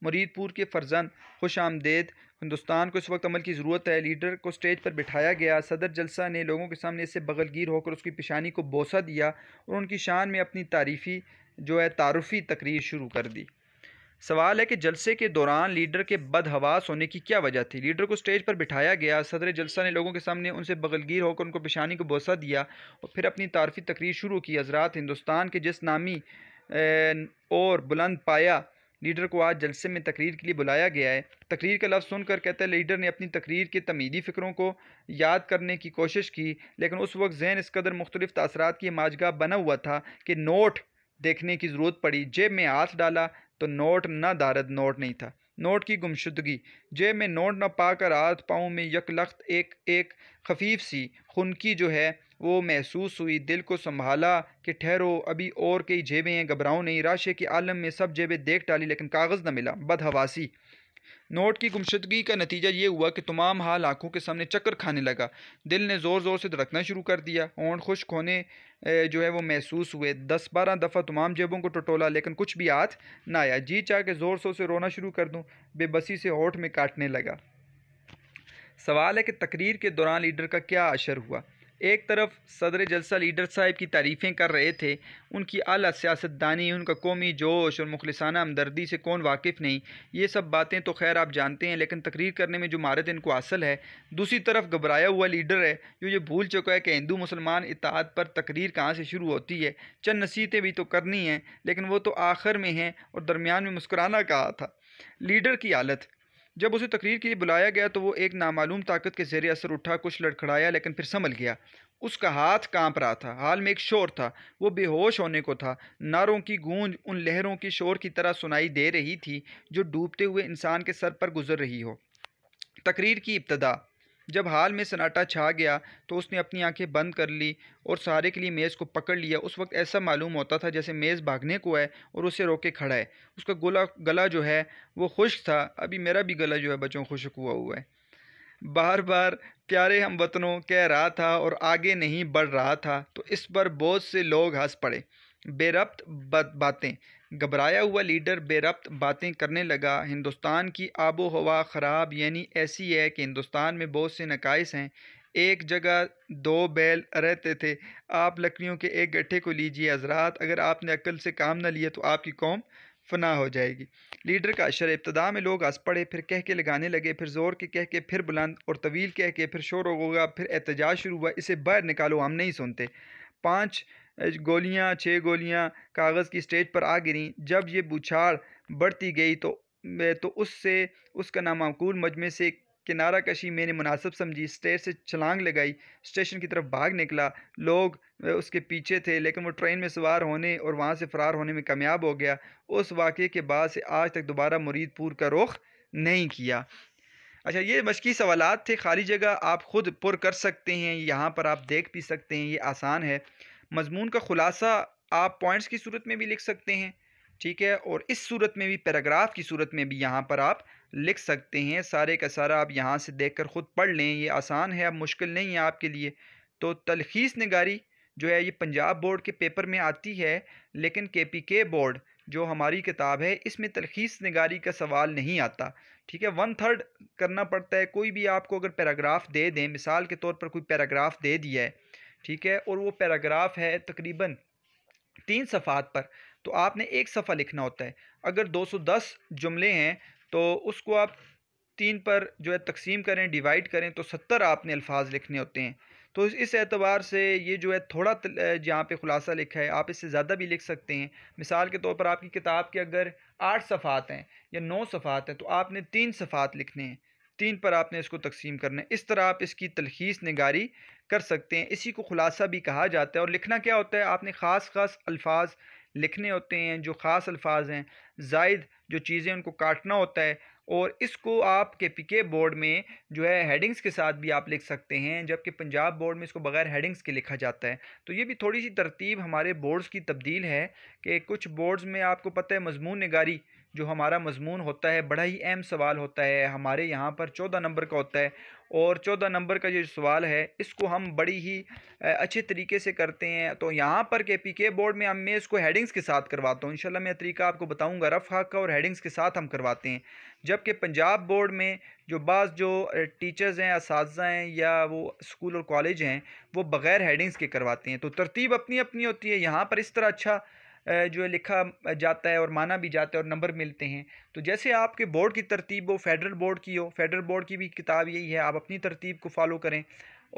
मुरीदपुर के फर्जंद खुश आमदेद हिंदुस्तान को इस वक्त अमल की ज़रूरत है लीडर को स्टेज पर बिठाया गया सदर जलसा ने लोगों के सामने इससे बगलगीर होकर उसकी पेशानी को बोसा दिया और उनकी शान में अपनी तारीफ़ी जो है तारफ़ी तकरीर शुरू कर दी सवाल है कि जलसे के दौरान लीडर के बदहवास होने की क्या वजह थी लीडर को स्टेज पर बिठाया गया सदर जलसा ने लोगों के सामने उनसे बगलगीर होकर उनको पेशानी को बोसा दिया और फिर अपनी तारफी तकरीर शुरू की हजरात हिंदुस्तान के जिस नामी और बुलंद पाया लीडर को आज जलसे में तकरीर के लिए बुलाया गया है तकरीर का लफ्ज़ सुनकर कहते हैं लीडर ने अपनी तकरीर के तमीदी फ़िक्रों को याद करने की कोशिश की लेकिन उस वक्त जहन इस कदर मुख्तलिफ तसरात की माजगा बना हुआ था कि नोट देखने की ज़रूरत पड़ी जेब में हाथ डाला तो नोट न दारद नोट नहीं था नोट की गुमशुदगी जेब में नोट न पाकर आत पाँव में यक लख्त एक एक खफीफ सी खुनकी जो है वो महसूस हुई दिल को संभाला कि ठहरो अभी और कई जेबें हैं घबराओ नहीं राशे के आलम में सब जेबें देख डाली लेकिन कागज़ न मिला बदहवासी नोट की गुमशदगी का नतीजा ये हुआ कि तमाम हाल आंखों के सामने चक्कर खाने लगा दिल ने ज़ोर ज़ोर से धड़कना शुरू कर दिया ओण खुश्क होने जो है वो महसूस हुए दस बारह दफ़ा तमाम जेबों को टटोला लेकिन कुछ भी हाथ ना आया जी चाह के ज़ोर शोर से रोना शुरू कर दूँ बेबसी से होठ में काटने लगा सवाल है कि तकरीर के दौरान लीडर का क्या असर हुआ एक तरफ सदर जलसा लीडर साहब की तारीफ़ें कर रहे थे उनकी अली सियासतदानी उनका कौमी जोश और मुखलसाना हमदर्दी से कौन वाकिफ़ नहीं ये सब बातें तो खैर आप जानते हैं लेकिन तकरीर करने में जो महारत इनको हासिल है दूसरी तरफ घबराया हुआ लीडर है जो ये भूल चुका है कि हिंदू मुसलमान इतिहाद पर तकरीर कहाँ से शुरू होती है चंद नसीहतें भी तो करनी हैं लेकिन वो तो आखिर में हैं और दरमियान में मुस्कुराना कहा था लीडर की हालत जब उसे तकरीर के लिए बुलाया गया तो वो एक नामालूम ताकत के जेर असर उठा कुछ लड़खड़ाया लेकिन फिर संभल गया उसका हाथ कांप रहा था हाल में एक शोर था वो बेहोश होने को था नारों की गूंज उन लहरों की शोर की तरह सुनाई दे रही थी जो डूबते हुए इंसान के सर पर गुजर रही हो तकरीर की इब्तदा जब हाल में सन्नाटा छा गया तो उसने अपनी आंखें बंद कर ली और सारे के लिए मेज़ को पकड़ लिया उस वक्त ऐसा मालूम होता था जैसे मेज़ भागने को है और उसे रोके खड़ा है उसका गला गला जो है वो खुश था अभी मेरा भी गला जो है बच्चों खुशक हुआ हुआ है बार बार प्यारे हम वतनों कह रहा था और आगे नहीं बढ़ रहा था तो इस पर बहुत से लोग हंस पड़े बेरब्त बातें घबराया हुआ लीडर बेरब्त बातें करने लगा हिंदुस्तान की आबो हवा ख़राब यानी ऐसी है कि हिंदुस्तान में बहुत से नकाइस हैं एक जगह दो बैल रहते थे आप लकड़ियों के एक गट्ठे को लीजिए हजरात अगर आपने अक्ल से काम ना लिया तो आपकी कौम फना हो जाएगी लीडर का अशर इब्तदा में लोग हंस पड़े फिर कह के लगाने लगे फिर ज़ोर के कह के फिर बुलंद और तवील कह के फिर शोर होगा फिर एहतजाज शुरू हुआ इसे बाहर निकालो हम नहीं सुनते पाँच गोलियां छः गोलियां कागज़ की स्टेज पर आ गिरी जब ये बुछाड़ बढ़ती गई तो तो उससे उसका नामाकूल मजमे से किनारा कशी मैंने मुनासिब समझी स्टेज से छलांग लगाई स्टेशन की तरफ भाग निकला लोग उसके पीछे थे लेकिन वो ट्रेन में सवार होने और वहाँ से फ़रार होने में कामयाब हो गया उस वाक़े के बाद से आज तक दोबारा मुरीदपुर का रुख नहीं किया अच्छा ये मशक़ी सवाल थे खाली जगह आप ख़ुद पुर कर सकते हैं यहाँ पर आप देख भी सकते हैं ये आसान है मजमून का ख़ुलासा आप पॉइंट्स की सूरत में भी लिख सकते हैं ठीक है और इस सूरत में भी पैराग्राफ की सूरत में भी यहाँ पर आप लिख सकते हैं सारे का सारा आप यहाँ से देख कर ख़ुद पढ़ लें ये आसान है अब मुश्किल नहीं है आपके लिए तो तलखीस नगारी जो है ये पंजाब बोर्ड के पेपर में आती है लेकिन के पी के बोर्ड जो हमारी किताब है इसमें तलखीस नगारी का सवाल नहीं आता ठीक है वन थर्ड करना पड़ता है कोई भी आपको अगर पैराग्राफ दे दें मिसाल के तौर पर कोई पैराग्राफ दे दिया है ठीक है और वो पैराग्राफ है तकरीबन तीन सफ़ात पर तो आपने एक सफ़ा लिखना होता है अगर 210 जुमले हैं तो उसको आप तीन पर जो है तकसीम करें डिवाइड करें तो सत्तर आपने अल्फाज लिखने होते हैं तो इस एतबार से ये जो है थोड़ा जहाँ पे खुलासा लिखा है आप इससे ज़्यादा भी लिख सकते हैं मिसाल के तौर पर आपकी किताब के अगर आठ सफ़ात हैं या नौ सफ़ात हैं तो आपने तीन सफ़ात लिखने हैं तीन पर आपने इसको तकसीम करना है इस तरह आप इसकी तलखीस नगारी कर सकते हैं इसी को खुलासा भी कहा जाता है और लिखना क्या होता है आपने ख़ास ख़ास अल्फाज लिखने होते हैं जो ख़ास अल्फाज हैं जायद जो चीज़ें उनको काटना होता है और इसको आप के पी के बोर्ड में जो है हेडिंग्स के साथ भी आप लिख सकते हैं जबकि पंजाब बोर्ड में इसको बगैर हेडिंग्स के लिखा जाता है तो ये भी थोड़ी सी तरतीब हमारे बोर्ड्स की तब्दील है कि कुछ बोर्ड्स में आपको पता है मजमून नगारी जो हमारा मजमून होता है बड़ा ही अहम सवाल होता है हमारे यहाँ पर चौदह नंबर का होता है और चौदह नंबर का जो सवाल है इसको हम बड़ी ही अच्छे तरीके से करते हैं तो यहाँ पर के पी के बोर्ड में हम मैं इसको हेडिंग्स के साथ करवाता हूँ इंशाल्लाह मैं तरीका आपको बताऊँगा रफ हक का और हेडिंग्स के साथ हम करवाते हैं जबकि पंजाब बोर्ड में जो बाज़ जो टीचर्स हैं इस हैं या वो स्कूल और कॉलेज हैं वो बग़ैर हेडिंग्स के करवाते हैं तो तरतीब अपनी अपनी होती है यहाँ पर इस तरह अच्छा जो है लिखा जाता है और माना भी जाता है और नंबर मिलते हैं तो जैसे आपके बोर्ड की तरतीब हो फेडरल बोर्ड की हो फेडरल बोर्ड की भी किताब यही है आप अपनी तरतीब को फॉलो करें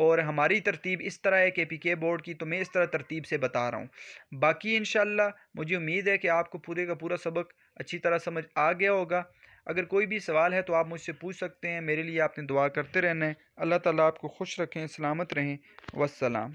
और हमारी तरतीब इस तरह है के पी के बोर्ड की तो मैं इस तरह तरतीब से बता रहा हूँ बाकी इन मुझे उम्मीद है कि आपको पूरे का पूरा सबक अच्छी तरह समझ आ गया होगा अगर कोई भी सवाल है तो आप मुझसे पूछ सकते हैं मेरे लिए आपने दुआ करते रहना है अल्लाह ताला आपको खुश रखें सलामत रहें वसलाम